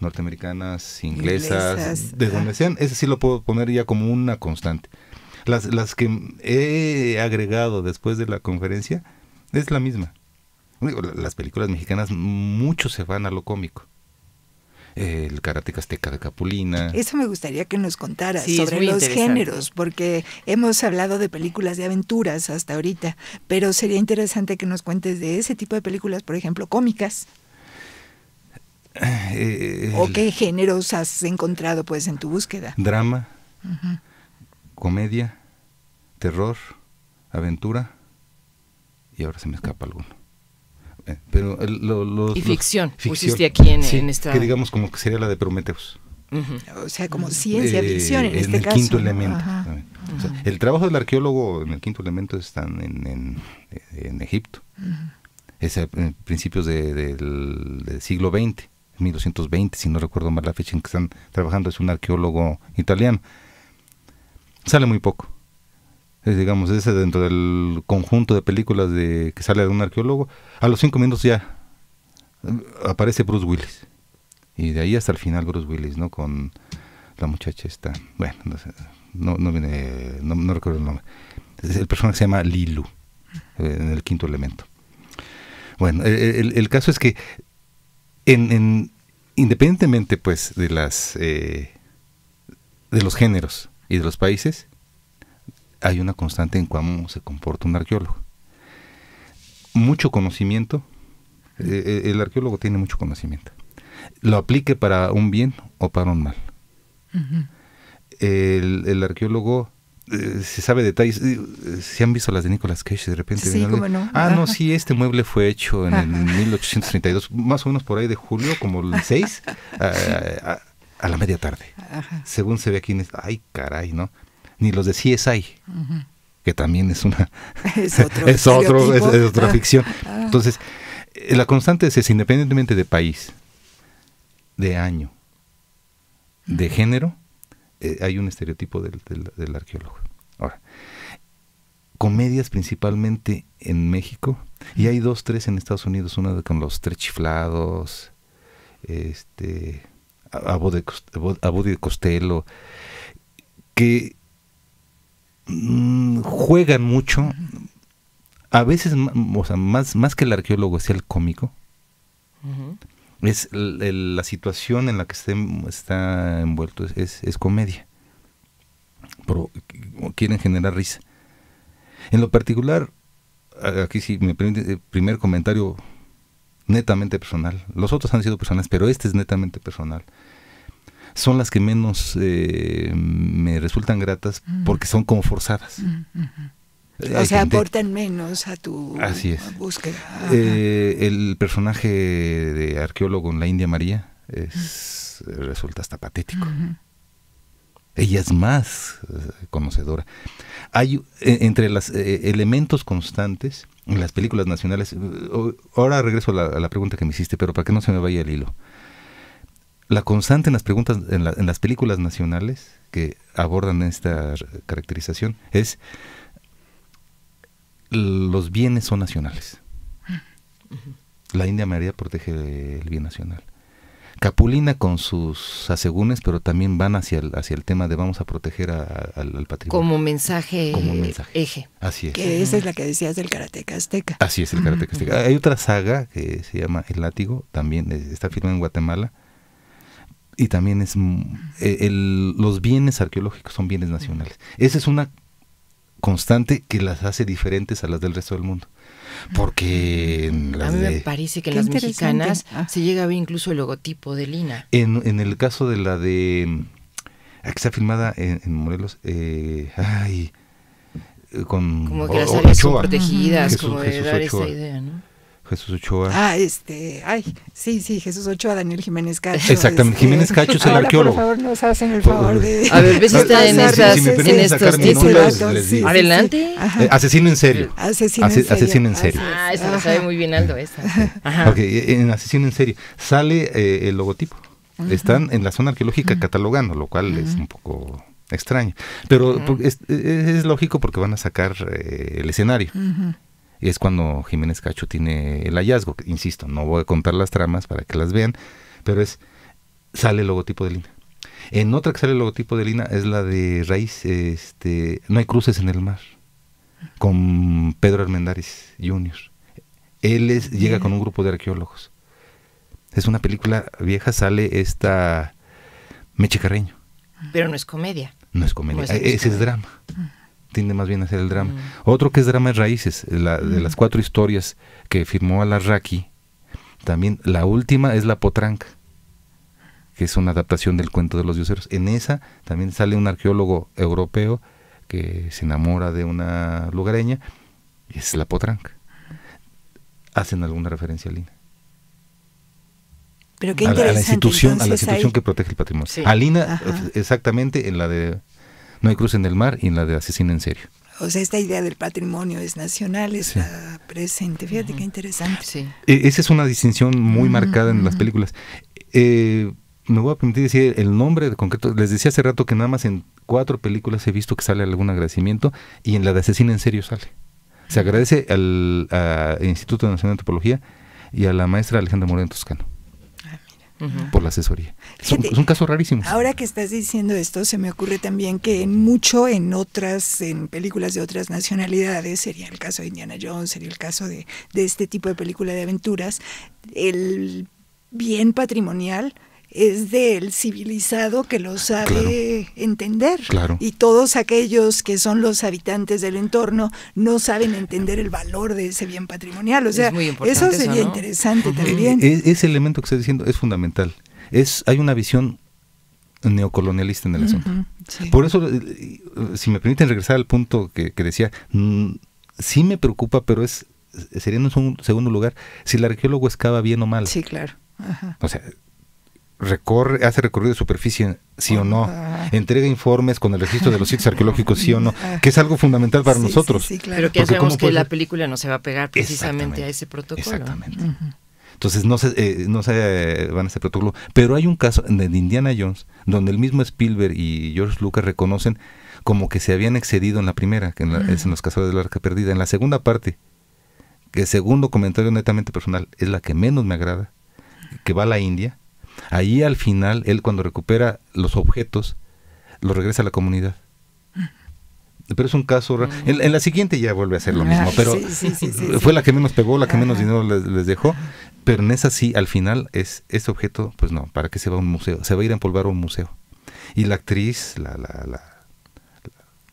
norteamericanas, inglesas, de donde sean, ese sí lo puedo poner ya como una constante. Las, las que he agregado después de la conferencia es la misma. las películas mexicanas mucho se van a lo cómico. El karate azteca de Capulina. Eso me gustaría que nos contaras sobre los géneros, porque hemos hablado de películas de aventuras hasta ahorita, pero sería interesante que nos cuentes de ese tipo de películas, por ejemplo, cómicas. Eh, eh, ¿O qué géneros has encontrado pues en tu búsqueda? Drama, comedia, terror, aventura y ahora se me escapa alguno. Eh, pero los, y ficción, pusiste aquí en, Que digamos como que sería la de Prometeus. O sea, como ciencia ficción en, este el caso. quinto elemento. el trabajo del arqueólogo en el quinto elemento está en, en Egipto. Es principios del de, siglo XX 1220, si no recuerdo mal la fecha en que están trabajando, es un arqueólogo italiano. Sale muy poco. digamos, ese dentro del conjunto de películas de que sale de un arqueólogo, a los cinco minutos ya eh, aparece Bruce Willis. Y de ahí hasta el final Bruce Willis, ¿no? Con la muchacha esta, bueno, no, no, viene, no, recuerdo el nombre. El personaje se llama Lilu, eh, en el quinto elemento. Bueno, eh, el, caso es que independientemente pues de las eh, de los géneros y de los países, hay una constante en cómo se comporta un arqueólogo. Mucho conocimiento, eh, eh, el arqueólogo tiene mucho conocimiento. Lo aplique para un bien o para un mal. el, arqueólogo eh, se sabe detalles. Eh, ¿Se han visto las de Nicolas Cage de repente? no? Ah, no, sí, este mueble fue hecho en 1832, más o menos por ahí de julio, como el 6, a, la media tarde. Según se ve aquí. Este, ay, caray, ¿no? Ni los de CSI. que también es una es, es, otra ah, ficción. Ah. Entonces, eh, la constante es independientemente de país, de año, de género, eh, hay un estereotipo del, arqueólogo. Ahora, comedias principalmente en México y hay dos, tres en Estados Unidos, una con los tres chiflados, este, a de, Costello, que mm, juegan mucho, a veces más, más que el arqueólogo, es el cómico es la situación en la que esté, está envuelto, es, es, comedia. quieren generar risa. En lo particular, aquí sí me permite, el eh, primer comentario netamente personal. Los otros han sido personales, pero este es netamente personal. Son las que menos eh, me resultan gratas mm. porque son como forzadas. Mm, o sea, aportan menos a tu Así es. búsqueda. Eh, el personaje de arqueólogo en la India María es, resulta hasta patético. Ella es más eh, conocedora. Hay e, entre los eh, elementos constantes en las películas nacionales. Ahora regreso a la, pregunta que me hiciste, pero para que no se me vaya el hilo. La constante en las preguntas, en las películas nacionales que abordan esta caracterización es los bienes son nacionales. La India María protege el bien nacional. Capulina con sus asegúnes, pero también van hacia el, hacia el tema de vamos a proteger al, patrimonio. Como mensaje, eje. Así es. Que esa es la que decías del karateca Azteca. Así es, el karateca Azteca. Hay otra saga que se llama El Látigo, también está firma en Guatemala. Y también es. Mm, e, los bienes arqueológicos son bienes nacionales. Esa es una constante que las hace diferentes a las del resto del mundo. Porque mm. a mí me parece que las mexicanas ah. se llega a ver incluso el logotipo de Lina. En, el caso de la de ah, que está filmada en, Morelos, eh, ay, eh, con como que las áreas protegidas, como de dar esa idea, ¿no? Jesús Ochoa. Ah, este, ay, sí, sí, Jesús Ochoa, Daniel Jiménez Cacho. Exactamente, este, Jiménez Cacho es el arqueólogo. Por favor, nos hacen el favor de... A ver, ves está en, esas, en estos títulos. Adelante. Eh, asesino en serio. Asesino, en, serio. Ah, ah, eso lo sabe muy bien Aldo, eso. Ajá. Ok, en Asesino en serio sale eh, el logotipo. Están en la zona arqueológica catalogando, lo cual es un poco extraño. Pero es, lógico porque van a sacar eh, el escenario es cuando Jiménez Cacho tiene el hallazgo. Insisto, no voy a contar las tramas para que las vean, pero es sale el logotipo de Lina. En otra que sale el logotipo de Lina es la de Raíz, este, No hay cruces en el mar, con Pedro Armendáriz Jr. Él llega con un grupo de arqueólogos. Es una película vieja, sale esta Meche Carreño. Pero no es comedia. No es comedia, ese es drama tiende más bien a ser el drama. Mm. Otro que es drama de Raíces, la, de mm. las cuatro historias que firmó Alarraqui, también la última es La Potranca, que es una adaptación del cuento de los dioseros. En esa también sale un arqueólogo europeo que se enamora de una lugareña, y es La Potranca. ¿Hacen alguna referencia, Lina? a, la, a, la institución, a la institución que protege el patrimonio. a Lina exactamente, en la de no hay cruz en el mar y en la de asesina en serio. O sea, esta idea del patrimonio es nacional, está presente. Fíjate qué interesante. Sí. E, esa es una distinción muy marcada en las películas. Eh, me voy a permitir decir el nombre de concreto. Les decía hace rato que nada más en cuatro películas he visto que sale algún agradecimiento y en la de Asesina en Serio sale. Se agradece al Instituto Nacional de Antropología y a la maestra Alejandra Moreno Toscano ah, por la asesoría es un caso rarísimo. Ahora que estás diciendo esto, se me ocurre también que mucho en otras, en películas de otras nacionalidades, sería el caso de Indiana Jones, sería el caso de, de este tipo de película de aventuras, el bien patrimonial es del civilizado que lo sabe entender. Claro. Y todos aquellos que son los habitantes del entorno no saben entender el valor de ese bien patrimonial. O sea, eso sería interesante también. E, e, ese elemento que estás diciendo es fundamental es hay una visión neocolonialista en el asunto. Por eso, eh, eh, si me permiten regresar al punto que, decía, mm, sí me preocupa, pero es sería en un segundo lugar si el arqueólogo excava bien o mal. Sí, claro. O sea, recorre, hace recorrido de superficie, sí o no, entrega informes con el registro de los sitios arqueológicos, sí o no, que es algo fundamental para nosotros. Sí, claro. Pero que sabemos que la película no se va a pegar precisamente a ese protocolo. Exactamente. Entonces no se, eh, no van a ese protocolo. Pero hay un caso de Indiana Jones donde el mismo Spielberg y George Lucas reconocen como que se habían excedido en la primera, que en es en los casos de la arca perdida. En la segunda parte, que segundo comentario netamente personal, es la que menos me agrada, que va a la India. ahí al final, él cuando recupera los objetos, los regresa a la comunidad pero es un caso. en, la siguiente ya vuelve a ser lo mismo, ah, pero fue la que menos pegó, la que menos dinero les, dejó. Pero en esa sí, al final, es este objeto, pues no, ¿para qué se va a un museo? Se va a ir a empolvar a un museo. Y la actriz, la, la,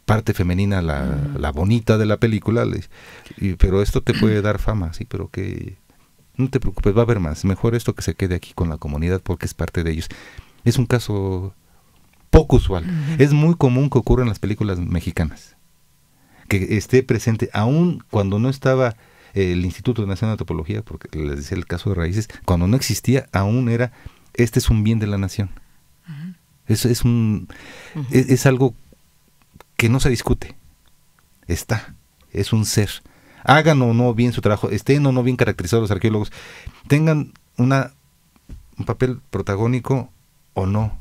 parte femenina, la, la, bonita de la película, pero esto te puede dar fama, sí, pero que no te preocupes, va a haber más. Mejor esto que se quede aquí con la comunidad porque es parte de ellos. Es un caso poco usual. Es muy común que ocurra en las películas mexicanas. Que esté presente, aún cuando no estaba eh, el Instituto Nacional de Antropología, porque les decía el caso de raíces, cuando no existía, aún era, este es un bien de la nación. Eso es un, es, algo que no se discute. Está, es un ser. Hagan o no bien su trabajo, estén o no bien caracterizados los arqueólogos, tengan una, un papel protagónico o no,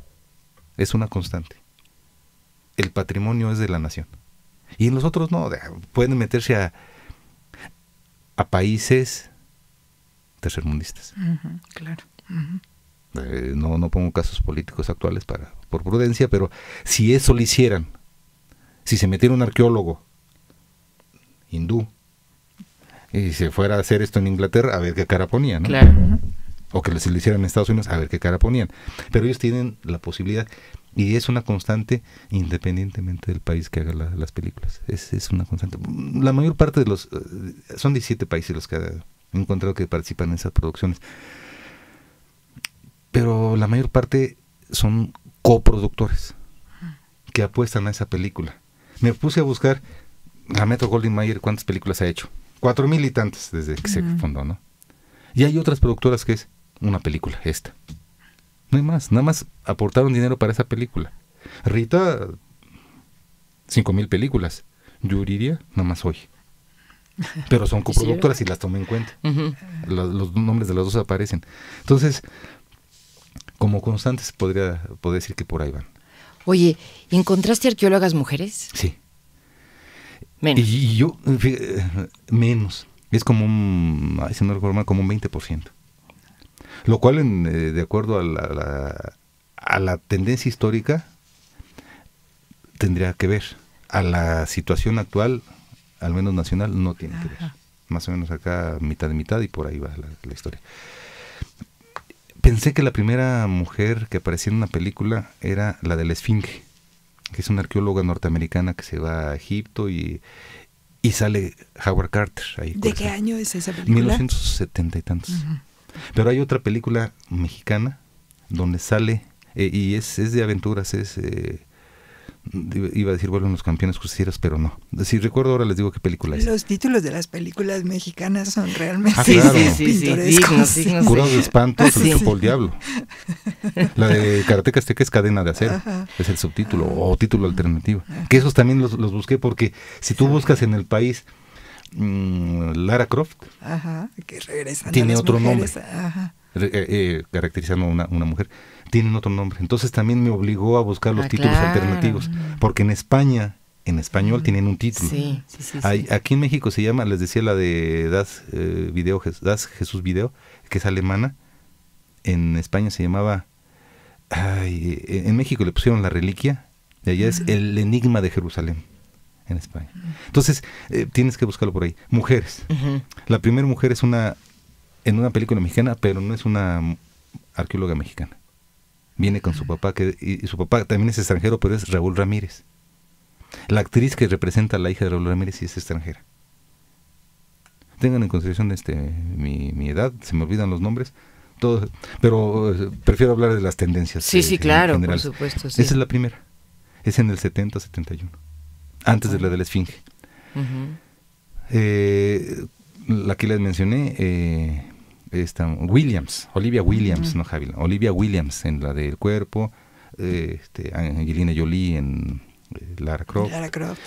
es una constante. El patrimonio es de la nación. Y en los otros no, pueden meterse a, a países tercermundistas. claro. Eh, no, no pongo casos políticos actuales para, por prudencia, pero si eso lo hicieran, si se metiera un arqueólogo hindú y se fuera a hacer esto en Inglaterra, a ver qué cara ponía, ¿no? Claro o que se hicieran en Estados Unidos, a ver qué cara ponían. Pero ellos tienen la posibilidad y es una constante independientemente del país que haga las películas. Es, una constante. La mayor parte de los... Eh, son 17 países los que he encontrado que participan en esas producciones. Pero la mayor parte son coproductores que apuestan a esa película. Me puse a buscar a Metro Goldwyn Mayer cuántas películas ha hecho. Cuatro mil y tantas desde que se fundó, ¿no? Y hay otras productoras que es una película, esta. No hay más, nada más aportaron dinero para esa película. Rita, cinco mil películas. Yuriria, nada más hoy. Pero son coproductoras y las tomé en cuenta. los, nombres de las dos aparecen. Entonces, como constantes, podría, decir que por ahí van. Oye, ¿encontraste arqueólogas mujeres? Sí. Menos. Y yo, eh, menos. Es como un, como un 20%. Lo cual, eh, de acuerdo a la, a, la, tendencia histórica, tendría que ver. A la situación actual, al menos nacional, no tiene que ver. Más o menos acá mitad de mitad y por ahí va la, historia. Pensé que la primera mujer que aparecía en una película era la del Esfinge, que es una arqueóloga norteamericana que se va a Egipto y, y sale Howard Carter. Ahí, ¿De qué año es esa película? 1970 y tantos. Pero hay otra película mexicana donde sale, eh, y es, es, de aventuras, es... Eh, iba a decir vuelven los campeones justicieros, pero no. Si recuerdo ahora les digo qué película es. Los títulos de las películas mexicanas son realmente ah, claro. sí, Sí, de espanto, ah, se el diablo. La de Karateka Azteca es cadena de acero, es el subtítulo o título ah. alternativo. Que esos también los, los busqué porque si tú buscas en el país Mm, Lara Croft. Tiene otro nombre. Eh, eh, caracterizando a una, mujer. Tienen otro nombre. Entonces también me obligó a buscar los ah, títulos alternativos. Porque en España, en español, tienen un título. aquí en México se llama, les decía la de Das, eh, Video, das Jesús Video, que es alemana. En España se llamaba. en México le pusieron la reliquia. Y allá es el enigma de Jerusalén en España. Entonces, eh, tienes que buscarlo por ahí. Mujeres. La primera mujer es una, en una película mexicana, pero no es una arqueóloga mexicana. Viene con su papá, que, y, su papá también es extranjero, pero es Raúl Ramírez. La actriz que representa a la hija de Raúl Ramírez y es extranjera. Tengan en consideración este, mi, edad, se me olvidan los nombres, todos pero eh, prefiero hablar de las tendencias. Sí, sí, claro, por supuesto. Esa es la primera. Es en el 70-71 antes de la de la Esfinge. Eh, la que les mencioné, eh, Williams, Olivia Williams, no Javi, Olivia Williams en la del cuerpo, eh, este, Angelina Jolie en Lara Croft.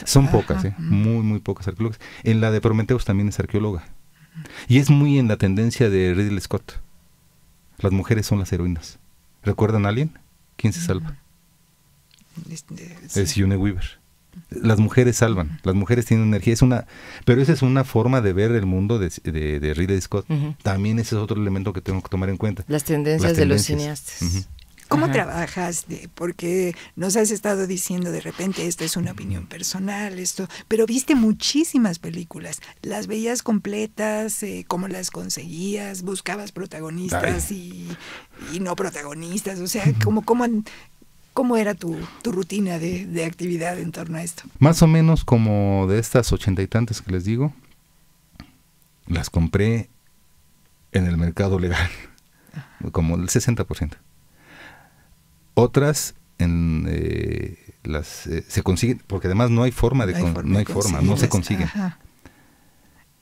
Son pocas, muy, muy pocas arqueólogas. En la de Prometeus también es arqueóloga. Y es muy en la tendencia de Ridley Scott. Las mujeres son las heroínas. ¿Recuerdan a alguien? ¿Quién se salva? Este, es June Weaver. Las mujeres salvan, las mujeres tienen energía, es una, pero esa es una forma de ver el mundo de, de, Ridley Scott. También ese es otro elemento que tengo que tomar en cuenta. Las tendencias, de los cineastas. ¿Cómo trabajaste? Porque nos has estado diciendo de repente esta es una opinión personal, esto, pero viste muchísimas películas, las veías completas, eh, cómo las conseguías, buscabas protagonistas y, no protagonistas, o sea, ¿cómo, cómo, ¿Cómo era tu, rutina de, actividad en torno a esto? Más o menos como de estas ochenta y tantas que les digo, las compré en el mercado legal, como el 60%. Otras en, eh, las eh, se consiguen porque además no hay forma de no no, hay forma, no se consiguen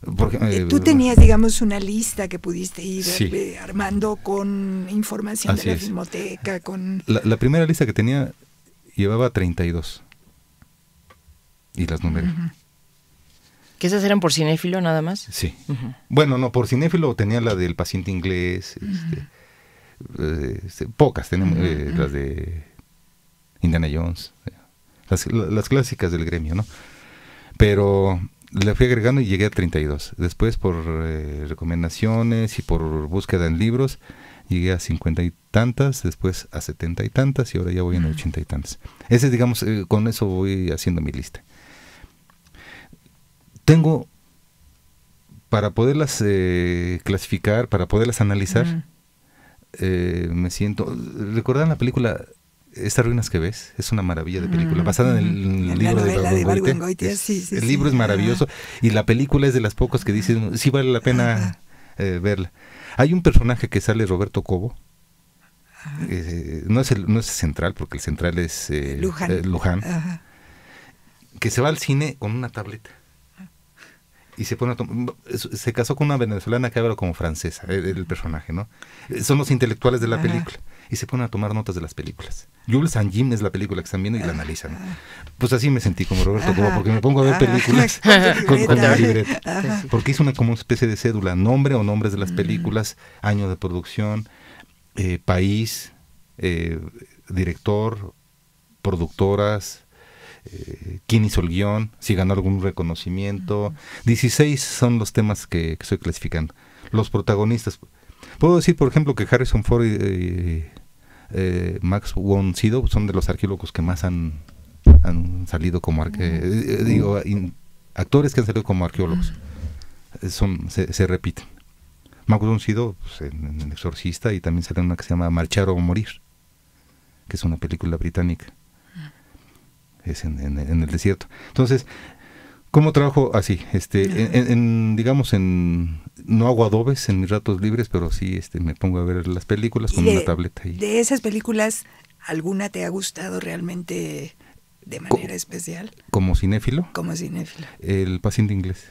eh, eh, tú tenías, digamos, una lista que pudiste ir eh, armando con información de la biblioteca con... La, primera lista que tenía llevaba 32. Y las numeré. ¿Que esas eran por cinéfilo nada más? Sí. Bueno, no, por cinéfilo tenía la del paciente inglés, este, este, pocas tenemos, las de Indiana Jones, las, las clásicas del gremio, ¿no? Pero le fui agregando y llegué a 32. Después por eh, recomendaciones y por búsqueda en libros llegué a 50 y tantas, después a 70 y tantas y ahora ya voy en 80 y tantas. Ese digamos, eh, con eso voy haciendo mi lista. Tengo, para poderlas eh, clasificar, para poderlas analizar, me siento, ¿recuerdan la película estas ruinas que ves es una maravilla de película, basada en el, libro de, roberto el libro es maravilloso y la película es de las pocas que dicen, sí vale la pena eh, verla. Hay un personaje que sale Roberto Cobo, eh, no, es el, no es central, porque el central es eh, Luján, que se va al cine con una tableta ah. y se pone se casó con una venezolana que habla como francesa el, personaje no son los intelectuales de la película y se ponen a tomar notas de las películas. Jules and Jim es la película que están viendo y la analizan. Pues así me sentí como Roberto porque me pongo a ver películas con, la libreta. Porque es una como especie de cédula, nombre o nombres de las mm. películas, año de producción, eh, país, eh, director, productoras, eh, quién hizo el guión, si ganó algún reconocimiento. 16 son los temas que, estoy clasificando. Los protagonistas. Puedo decir, por ejemplo, que Harrison Ford eh, eh, Max von Sydow son de los arqueólogos que más han, han salido como arque eh, eh, digo, actores que han salido como arqueólogos. Son, se, repiten. Max von Sido pues, en, El Exorcista y también sale una que se llama Marchar o Morir, que es una película británica. Es en, en el desierto. Entonces, ¿Cómo trabajo así? Este, en, digamos, en no hago adobes en mis ratos libres, pero sí este, me pongo a ver las películas con una tableta. ¿De esas películas alguna te ha gustado realmente de manera especial? ¿Como cinéfilo? Como cinéfilo. El paciente inglés.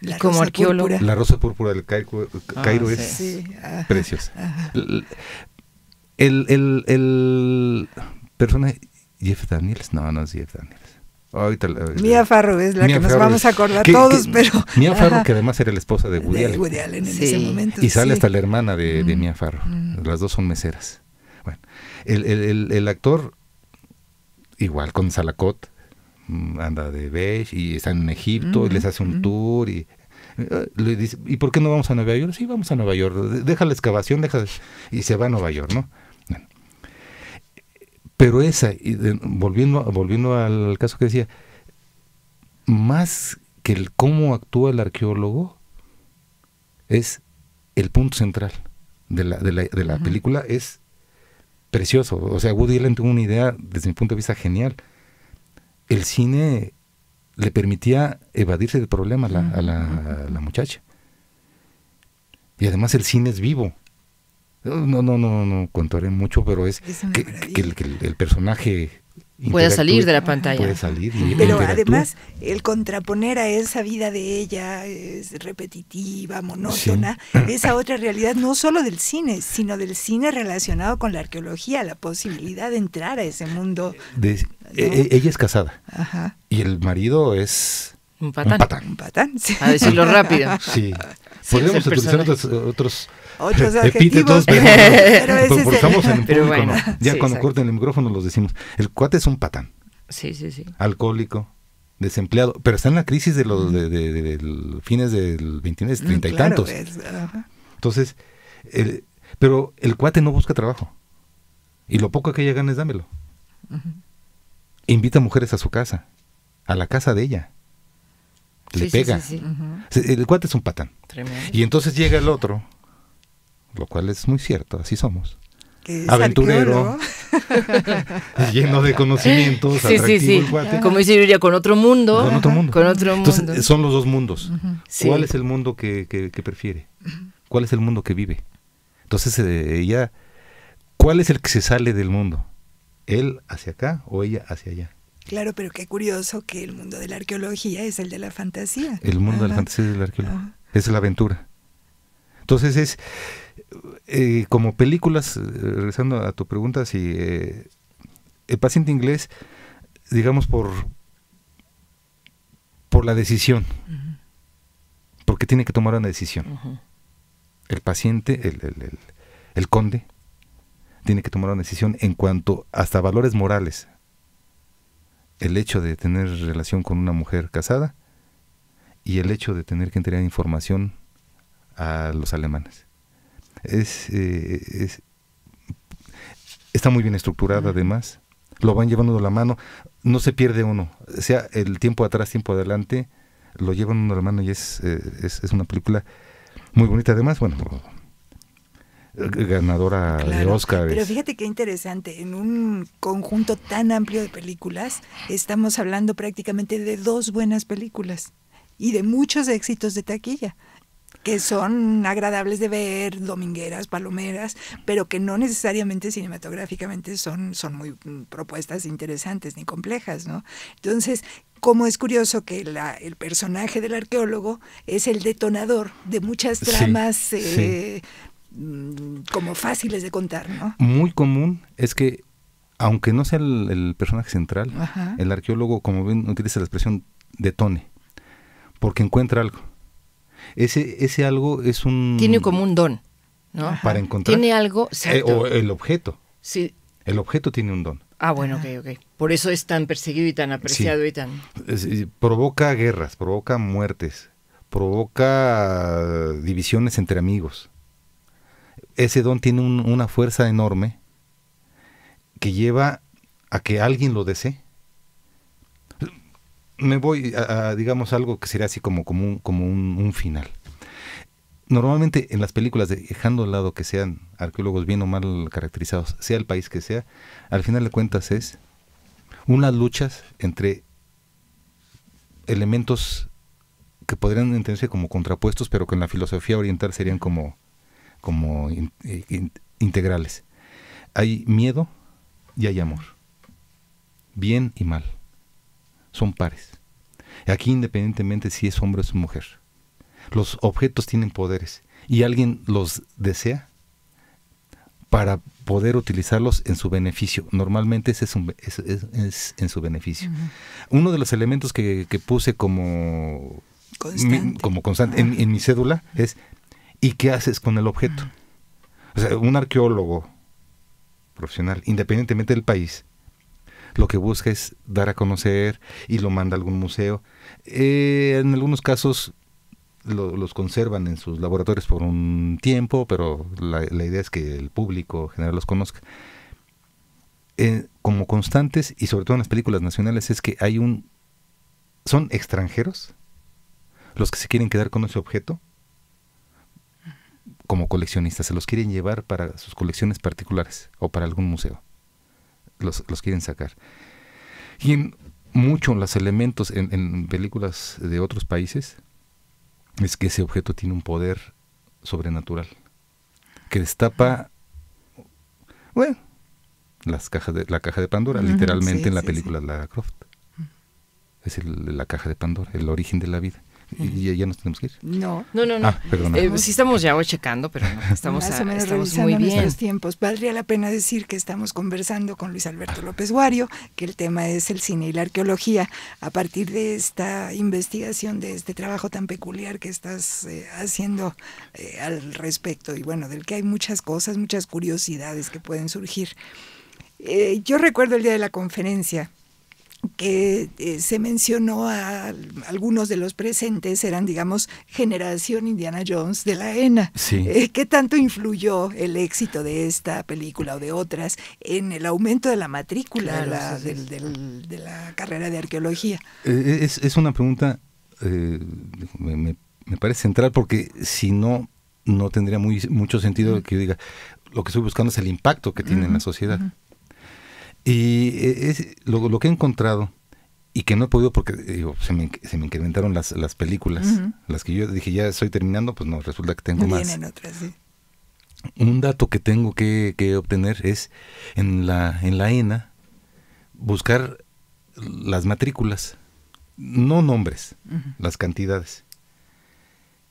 La como La rosa púrpura del Cairo, ah, es preciosa. El, el, el personaje Jeff Daniels, no, no es Jeff Daniels. Eh, Mia Farro es la que nos vamos a acordar todos, pero... Mia Farro que además era la esposa de Woody, Allen. Y sale hasta la hermana de, de mm. Mia Farro. Mm. Las dos son meseras. Bueno, el, actor, igual con Salacot, mm, anda de beige y están en Egipto y les hace un tour y eh, le dice, ¿y por qué no vamos a Nueva York? Sí, vamos a Nueva York, deja la excavación, deja... y se va a Nueva York, ¿no? Pero esa, y volviendo, volviendo al caso que decía, más que el cómo actúa el arqueólogo, es el punto central de la, de la, de la película, es precioso. O sea, Woody Allen tuvo una idea, desde mi punto de vista, genial. El cine le permitía evadirse del problema a la, la, a la muchacha. Y además el cine es vivo. No, no, no, no contaré mucho, pero es, que, el, personaje... Puede salir de la pantalla. Puede salir. pero además, el contraponer a esa vida de ella, es repetitiva, monótona, esa otra realidad, no solo del cine, sino del cine relacionado con la arqueología, la posibilidad de entrar a ese mundo. E, e, ella es casada. Ajá. Y el marido es... Un patán. Un patán. A decirlo rápido. Sí. Podríamos utilizar otros ya cuando corten el micrófono los decimos. El cuate es un patán. Sí, sí, sí. Alcohólico, desempleado, pero está en la crisis de los mm. fines del 29, 30 mm, y tantos. Pues, entonces, pero el cuate no busca trabajo. Y lo poco que ella gana es dámelo. Invita mujeres a su casa, a la casa de ella. Le pega. El cuate es un patán. Y entonces llega el otro lo cual es muy cierto, así somos. Aventurero, lleno de conocimientos, Como dice con otro mundo. Con otro mundo. son los dos mundos. ¿Cuál es el mundo que, prefiere? ¿Cuál es el mundo que vive? Entonces, eh, ella, ¿cuál es el que se sale del mundo? ¿Él hacia acá o ella hacia allá? Claro, pero qué curioso que el mundo de la arqueología es el de la fantasía. El mundo de la fantasía es de la arqueología. Es la aventura. Entonces es eh, como películas, eh, regresando a tu pregunta, si eh, el paciente inglés, digamos por, por la decisión, porque tiene que tomar una decisión. El paciente, el, el conde, tiene que tomar una decisión en cuanto hasta valores morales. El hecho de tener relación con una mujer casada y el hecho de tener que entregar información a los alemanes. Eh, es, está muy bien estructurada además. Lo van llevando de la mano, no se pierde uno. sea el tiempo atrás, tiempo adelante, lo llevan uno de la mano y es, eh, una película muy bonita. Además, bueno, eh, ganadora de Oscar. Pero fíjate qué interesante, en un conjunto tan amplio de películas, estamos hablando prácticamente de dos buenas películas y de muchos éxitos de taquilla que son agradables de ver, domingueras, palomeras, pero que no necesariamente cinematográficamente son, son muy mm, propuestas interesantes ni complejas, ¿no? Entonces, como es curioso que el personaje del arqueólogo es el detonador de muchas tramas eh, como fáciles de contar, ¿no? Muy común es que, aunque no sea el, personaje central, el arqueólogo, como bien utiliza la expresión, detone, porque encuentra algo ese, ese algo es un... Tiene como un don, ¿no? Para encontrar... Tiene algo... Eh, o el objeto. Sí. El objeto tiene un don. Ah, bueno, ok, ok. Por eso es tan perseguido y tan apreciado y tan... provoca guerras, provoca muertes, provoca divisiones entre amigos. Ese don tiene una fuerza enorme que lleva a que alguien lo desee me voy a, digamos, algo que sería así como, como, un, final. Normalmente en las películas, dejando al lado que sean arqueólogos bien o mal caracterizados, sea el país que sea, al final de cuentas es unas luchas entre elementos que podrían entenderse como contrapuestos, pero que en la filosofía oriental serían como, como eh, integrales. Hay miedo y hay amor, bien y mal son pares. Aquí independientemente si es hombre o es mujer. Los objetos tienen poderes y alguien los desea para poder utilizarlos en su beneficio. Normalmente ese es, en su beneficio. Uno de los elementos que, puse como constante, como constante en, mi cédula es ¿y qué haces con el objeto? O sea, un arqueólogo profesional, independientemente del país, lo que busca es dar a conocer y lo manda a algún museo. Eh, en algunos casos los conservan en sus laboratorios por un tiempo, pero la, idea es que el público general los conozca. Eh, como constantes, y sobre todo en las películas nacionales, es que hay un... Son extranjeros los que se quieren quedar con ese objeto, como coleccionistas, se los quieren llevar para sus colecciones particulares o para algún museo los, quieren sacar. Y en muchos los elementos en, películas de otros países es que ese objeto tiene un poder sobrenatural que destapa bueno las cajas de la caja de Pandora literalmente en la película de Lara Croft es la caja de Pandora el origen de la vida y, ya nos tenemos que ir. No, no, no. no. Ah, eh, sí estamos ya checando, pero estamos, estamos muy bien. Nuestros tiempos. Valdría la pena decir que estamos conversando con Luis Alberto López Guario, que el tema es el cine y la arqueología. A partir de esta investigación, de este trabajo tan peculiar que estás eh, haciendo eh, al respecto, y bueno, del que hay muchas cosas, muchas curiosidades que pueden surgir. yo recuerdo el día de la conferencia que eh, se mencionó a, algunos de los presentes eran, digamos, generación Indiana Jones de la ENA. Eh, ¿Qué tanto influyó el éxito de esta película o de otras en el aumento de la matrícula de la carrera de arqueología? Eh, es, una pregunta, me, me, parece central porque si no, no tendría muy, mucho sentido que yo diga, lo que estoy buscando es el impacto que tiene en la sociedad. Y e, lo, que he encontrado y que no he podido porque se, me, se me incrementaron las, las películas, las que yo dije ya estoy terminando, pues no, resulta que tengo más. Un dato que tengo que, obtener es en la, en la ENA buscar las matrículas, no nombres, las cantidades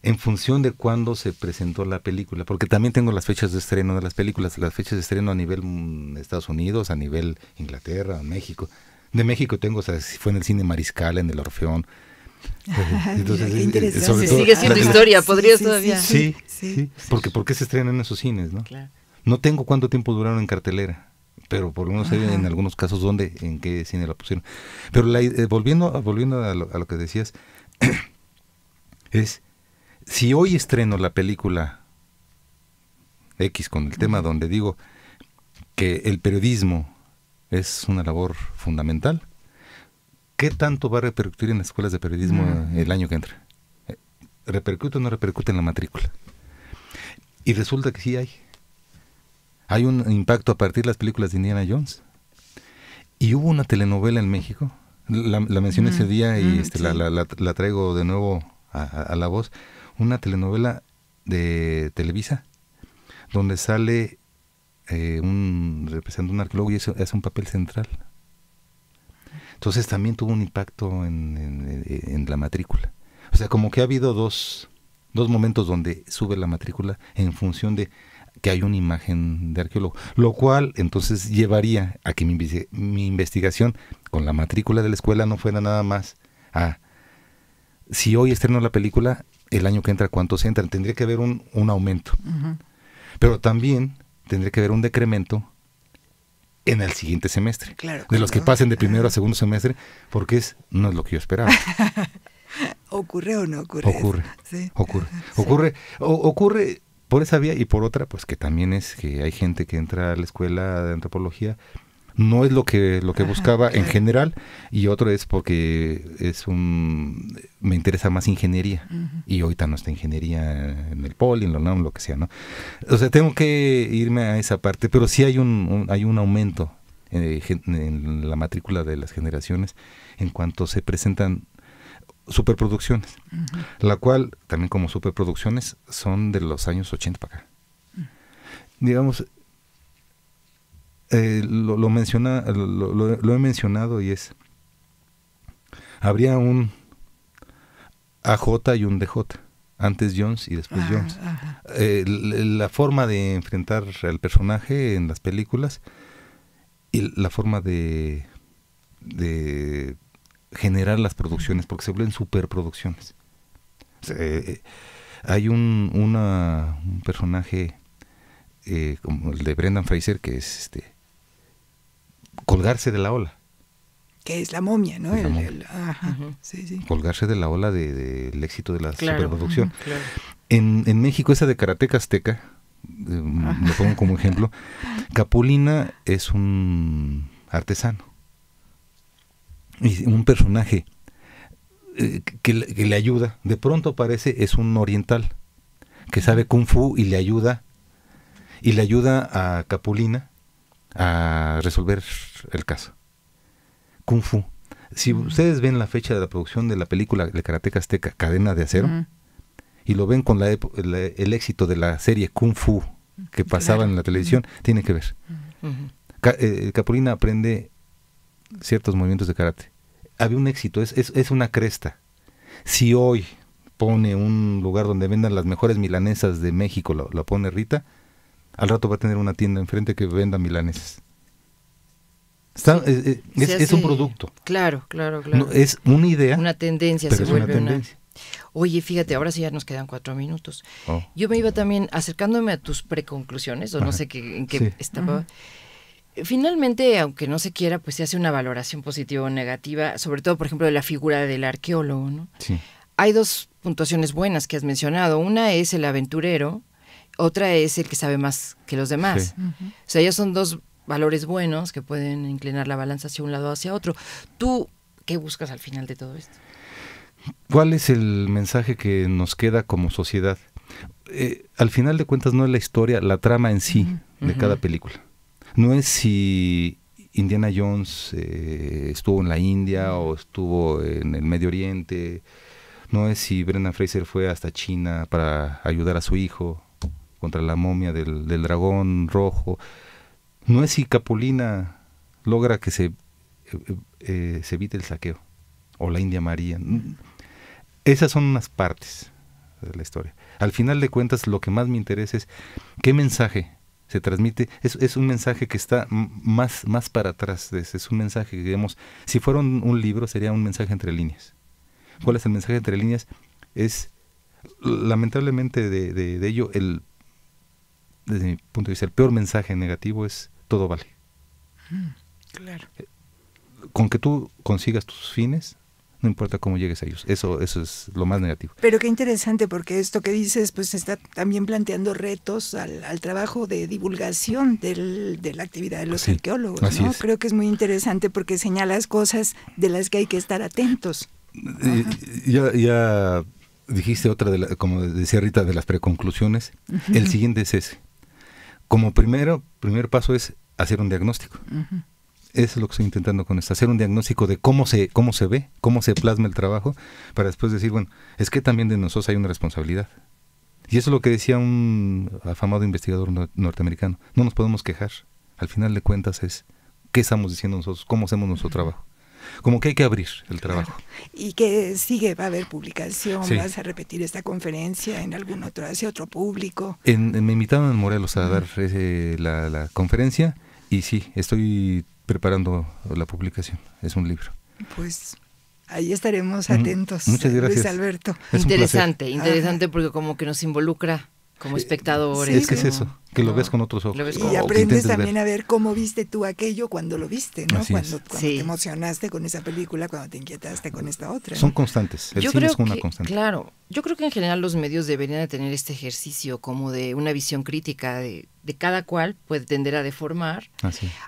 en función de cuándo se presentó la película, porque también tengo las fechas de estreno de las películas, las fechas de estreno a nivel mm, Estados Unidos, a nivel Inglaterra, México. De México tengo, o sea, si fue en el cine Mariscal, en el Orfeón. Entonces, sigue siendo historia, podrías todavía. Sí, sí, sí, porque qué se estrenan esos cines, ¿no? No tengo cuánto tiempo duraron en cartelera pero por lo menos en algunos casos dónde, en qué cine la pusieron. Pero la, eh, volviendo, a a lo, que decías, es si hoy estreno la película X con el tema donde digo que el periodismo es una labor fundamental, ¿qué tanto va a repercutir en las escuelas de periodismo el año que entra? Eh, ¿Repercute o no repercute en la matrícula? Y resulta que sí hay. Hay un impacto a partir de las películas de Indiana Jones. Y hubo una telenovela en México, la, mencioné ese día y este, la, traigo de nuevo a la voz, una telenovela de Televisa, donde sale eh, un un arqueólogo y hace un papel central. Entonces también tuvo un impacto en, la matrícula. O sea, como que ha habido dos, dos momentos donde sube la matrícula en función de que hay una imagen de arqueólogo, lo cual entonces llevaría a que mi, mi investigación con la matrícula de la escuela no fuera nada más a si hoy estreno la película, el año que entra cuántos entran. Tendría que haber un, aumento. Pero también tendría que haber un decremento en el siguiente semestre. Claro, de los que pasen de primero a segundo semestre, porque es, no es lo que yo esperaba. ¿Ocurre o no ocurre? Ocurre. Ocurre. Ocurre, ocurre por esa vía y por otra, pues que también es que hay gente que entra a la escuela de antropología no es lo que lo que buscaba en general y otro es porque es un me interesa más ingeniería y ahorita no está ingeniería en el poli en la lo que sea no o sea tengo que irme a esa parte pero sí hay un, hay un aumento eh, en, la matrícula de las generaciones en cuanto se presentan superproducciones la cual también como superproducciones son de los años 80 para acá mm. digamos, eh, lo, lo, menciona, lo, he mencionado y es, habría un AJ y un DJ, antes Jones y después ah, Jones. Eh, la, forma de enfrentar al personaje en las películas y la forma de, de generar las producciones, porque se vuelven superproducciones. Eh, hay un, un personaje como el de Brendan Fraser, que es este colgarse de la ola. Que es la momia, ¿no? Colgarse de la ola del de, éxito de la superproducción. en, México, esa de Karateca Azteca, me eh, ah. pongo como ejemplo, Capulina es un artesano. Y un personaje eh, que, le ayuda, de pronto aparece, es un oriental que sabe kung fu y le ayuda y le ayuda a Capulina a resolver el caso. Kung Fu. Si ustedes ven la fecha de la producción de la película de Karateka Azteca, Cadena de Acero, y lo ven con la, el, éxito de la serie Kung Fu que pasaba en la televisión, tiene que ver. Eh, eh, Capulina aprende ciertos movimientos de karate. Había un éxito, es, es, una cresta. Si hoy pone un lugar donde vendan las mejores milanesas de México, lo lo pone Rita, al rato va a tener una tienda enfrente que venda milaneses. Eh, eh, es, un producto. Claro, claro, claro. es una idea. Una tendencia, se vuelve una, Oye, fíjate, ahora sí ya nos quedan cuatro minutos. Oh. Yo me iba también acercándome a tus preconclusiones, o no sé qué, en qué estaba. Finalmente, aunque no se quiera, pues se hace una valoración positiva o negativa, sobre todo, por ejemplo, de la figura del arqueólogo, ¿no? Hay dos puntuaciones buenas que has mencionado. Una es el aventurero, otra es el que sabe más que los demás. O sea, ellos son dos valores buenos que pueden inclinar la balanza hacia un lado o hacia otro. ¿Tú qué buscas al final de todo esto? ¿Cuál es el mensaje que nos queda como sociedad? Eh, al final de cuentas no es la historia, la trama en sí de cada película. No es si Indiana Jones eh, estuvo en la India o estuvo en el Medio Oriente. No es si Brennan Fraser fue hasta China para ayudar a su hijo contra la momia del, dragón rojo. No es si Capulina logra que se, eh, eh, se evite el saqueo, o la India María. Mm, esas son unas partes de la historia. Al final de cuentas, lo que más me interesa es qué mensaje se transmite. Es, un mensaje que está más, más para atrás. Es, es un mensaje que, digamos, si fuera un, libro, sería un mensaje entre líneas. ¿Cuál es el mensaje entre líneas? Es, lamentablemente de ello, el desde mi punto de vista, el peor mensaje negativo es todo vale. Mm, eh, con que tú consigas tus fines, no importa cómo llegues a ellos. Eso, eso es lo más negativo. Pero qué interesante, porque esto que dices, pues está también planteando retos al, trabajo de divulgación de la actividad de los arqueólogos. ¿no? Creo que es muy interesante porque señalas cosas de las que hay que estar atentos. Eh, ya, ya dijiste otra, de como decía Rita, de las preconclusiones. El siguiente es ese como primero, primer paso es hacer un diagnóstico. Eso es lo que estoy intentando con esto, hacer un diagnóstico de cómo se, cómo se ve, cómo se plasma el trabajo, para después decir, bueno, es que también de nosotros hay una responsabilidad. Y eso es lo que decía un afamado investigador norteamericano. No nos podemos quejar. Al final de cuentas es qué estamos diciendo nosotros, cómo hacemos nuestro trabajo como que hay que abrir el trabajo. Y que sigue, va a haber publicación, vas a repetir esta conferencia en algún otro, hacia otro público. me invitaron a Morelos a dar eh, la, la conferencia y sí, estoy preparando la publicación, es un libro. Pues Ahí estaremos atentos. Muchas gracias. Luis Alberto. interesante, ah. interesante porque como que nos involucra como eh, espectadores. Es que es eso, que lo ves con otros ojos. y aprendes también a ver cómo viste tú aquello cuando lo viste, ¿no? cuando, te emocionaste con esa película, cuando te inquietaste con esta otra. Son constantes, el cine es una constante. Claro, yo creo que en general los medios deberían tener este ejercicio como de una visión crítica de, cada cual puede tender a deformar,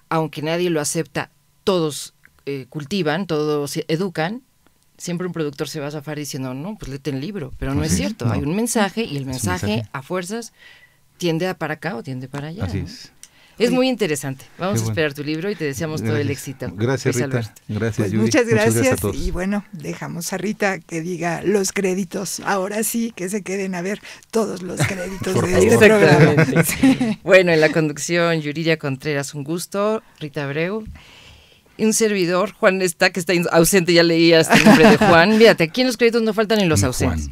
aunque nadie lo acepta, todos eh, cultivan, todos educan, siempre un productor se va a zafar diciendo, no, pues léete el libro, pero no es cierto, hay un mensaje y el mensaje, a fuerzas tiende a para acá o tiende para allá. es. muy interesante. Vamos a esperar tu libro y te deseamos todo el éxito. Gracias, Rita. Gracias, pues Yuri. Muchas gracias. Y bueno, dejamos a Rita que diga los créditos. Ahora sí, que se queden a ver todos los créditos de este programa. Bueno, en la conducción, Yuridia Contreras, un gusto. Rita Abreu un servidor, Juan está, que está ausente, ya leía el nombre de Juan. Mírate, aquí en los créditos no faltan ni los ausentes.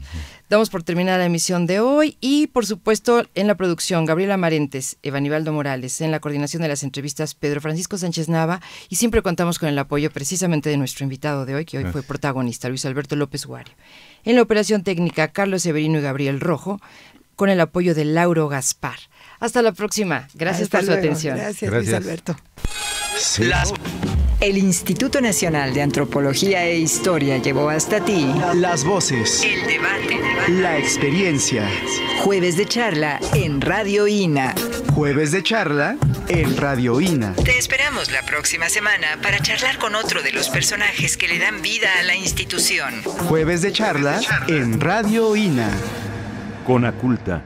Damos por terminada la emisión de hoy y, por supuesto, en la producción, Gabriela Marentes, Evanibaldo Morales, en la coordinación de las entrevistas, Pedro Francisco Sánchez Nava, y siempre contamos con el apoyo precisamente de nuestro invitado de hoy, que hoy fue protagonista, Luis Alberto López Guario. En la operación técnica, Carlos Severino y Gabriel Rojo, con el apoyo de Lauro Gaspar. Hasta la próxima. Gracias por su atención. Gracias, Luis Alberto. El Instituto Nacional de Antropología e Historia llevó hasta ti las voces, el debate, la experiencia. Jueves de charla en Radio INA. Jueves de charla en Radio INA. Te esperamos la próxima semana para charlar con otro de los personajes que le dan vida a la institución. Jueves de charla en Radio INA. Con Aculta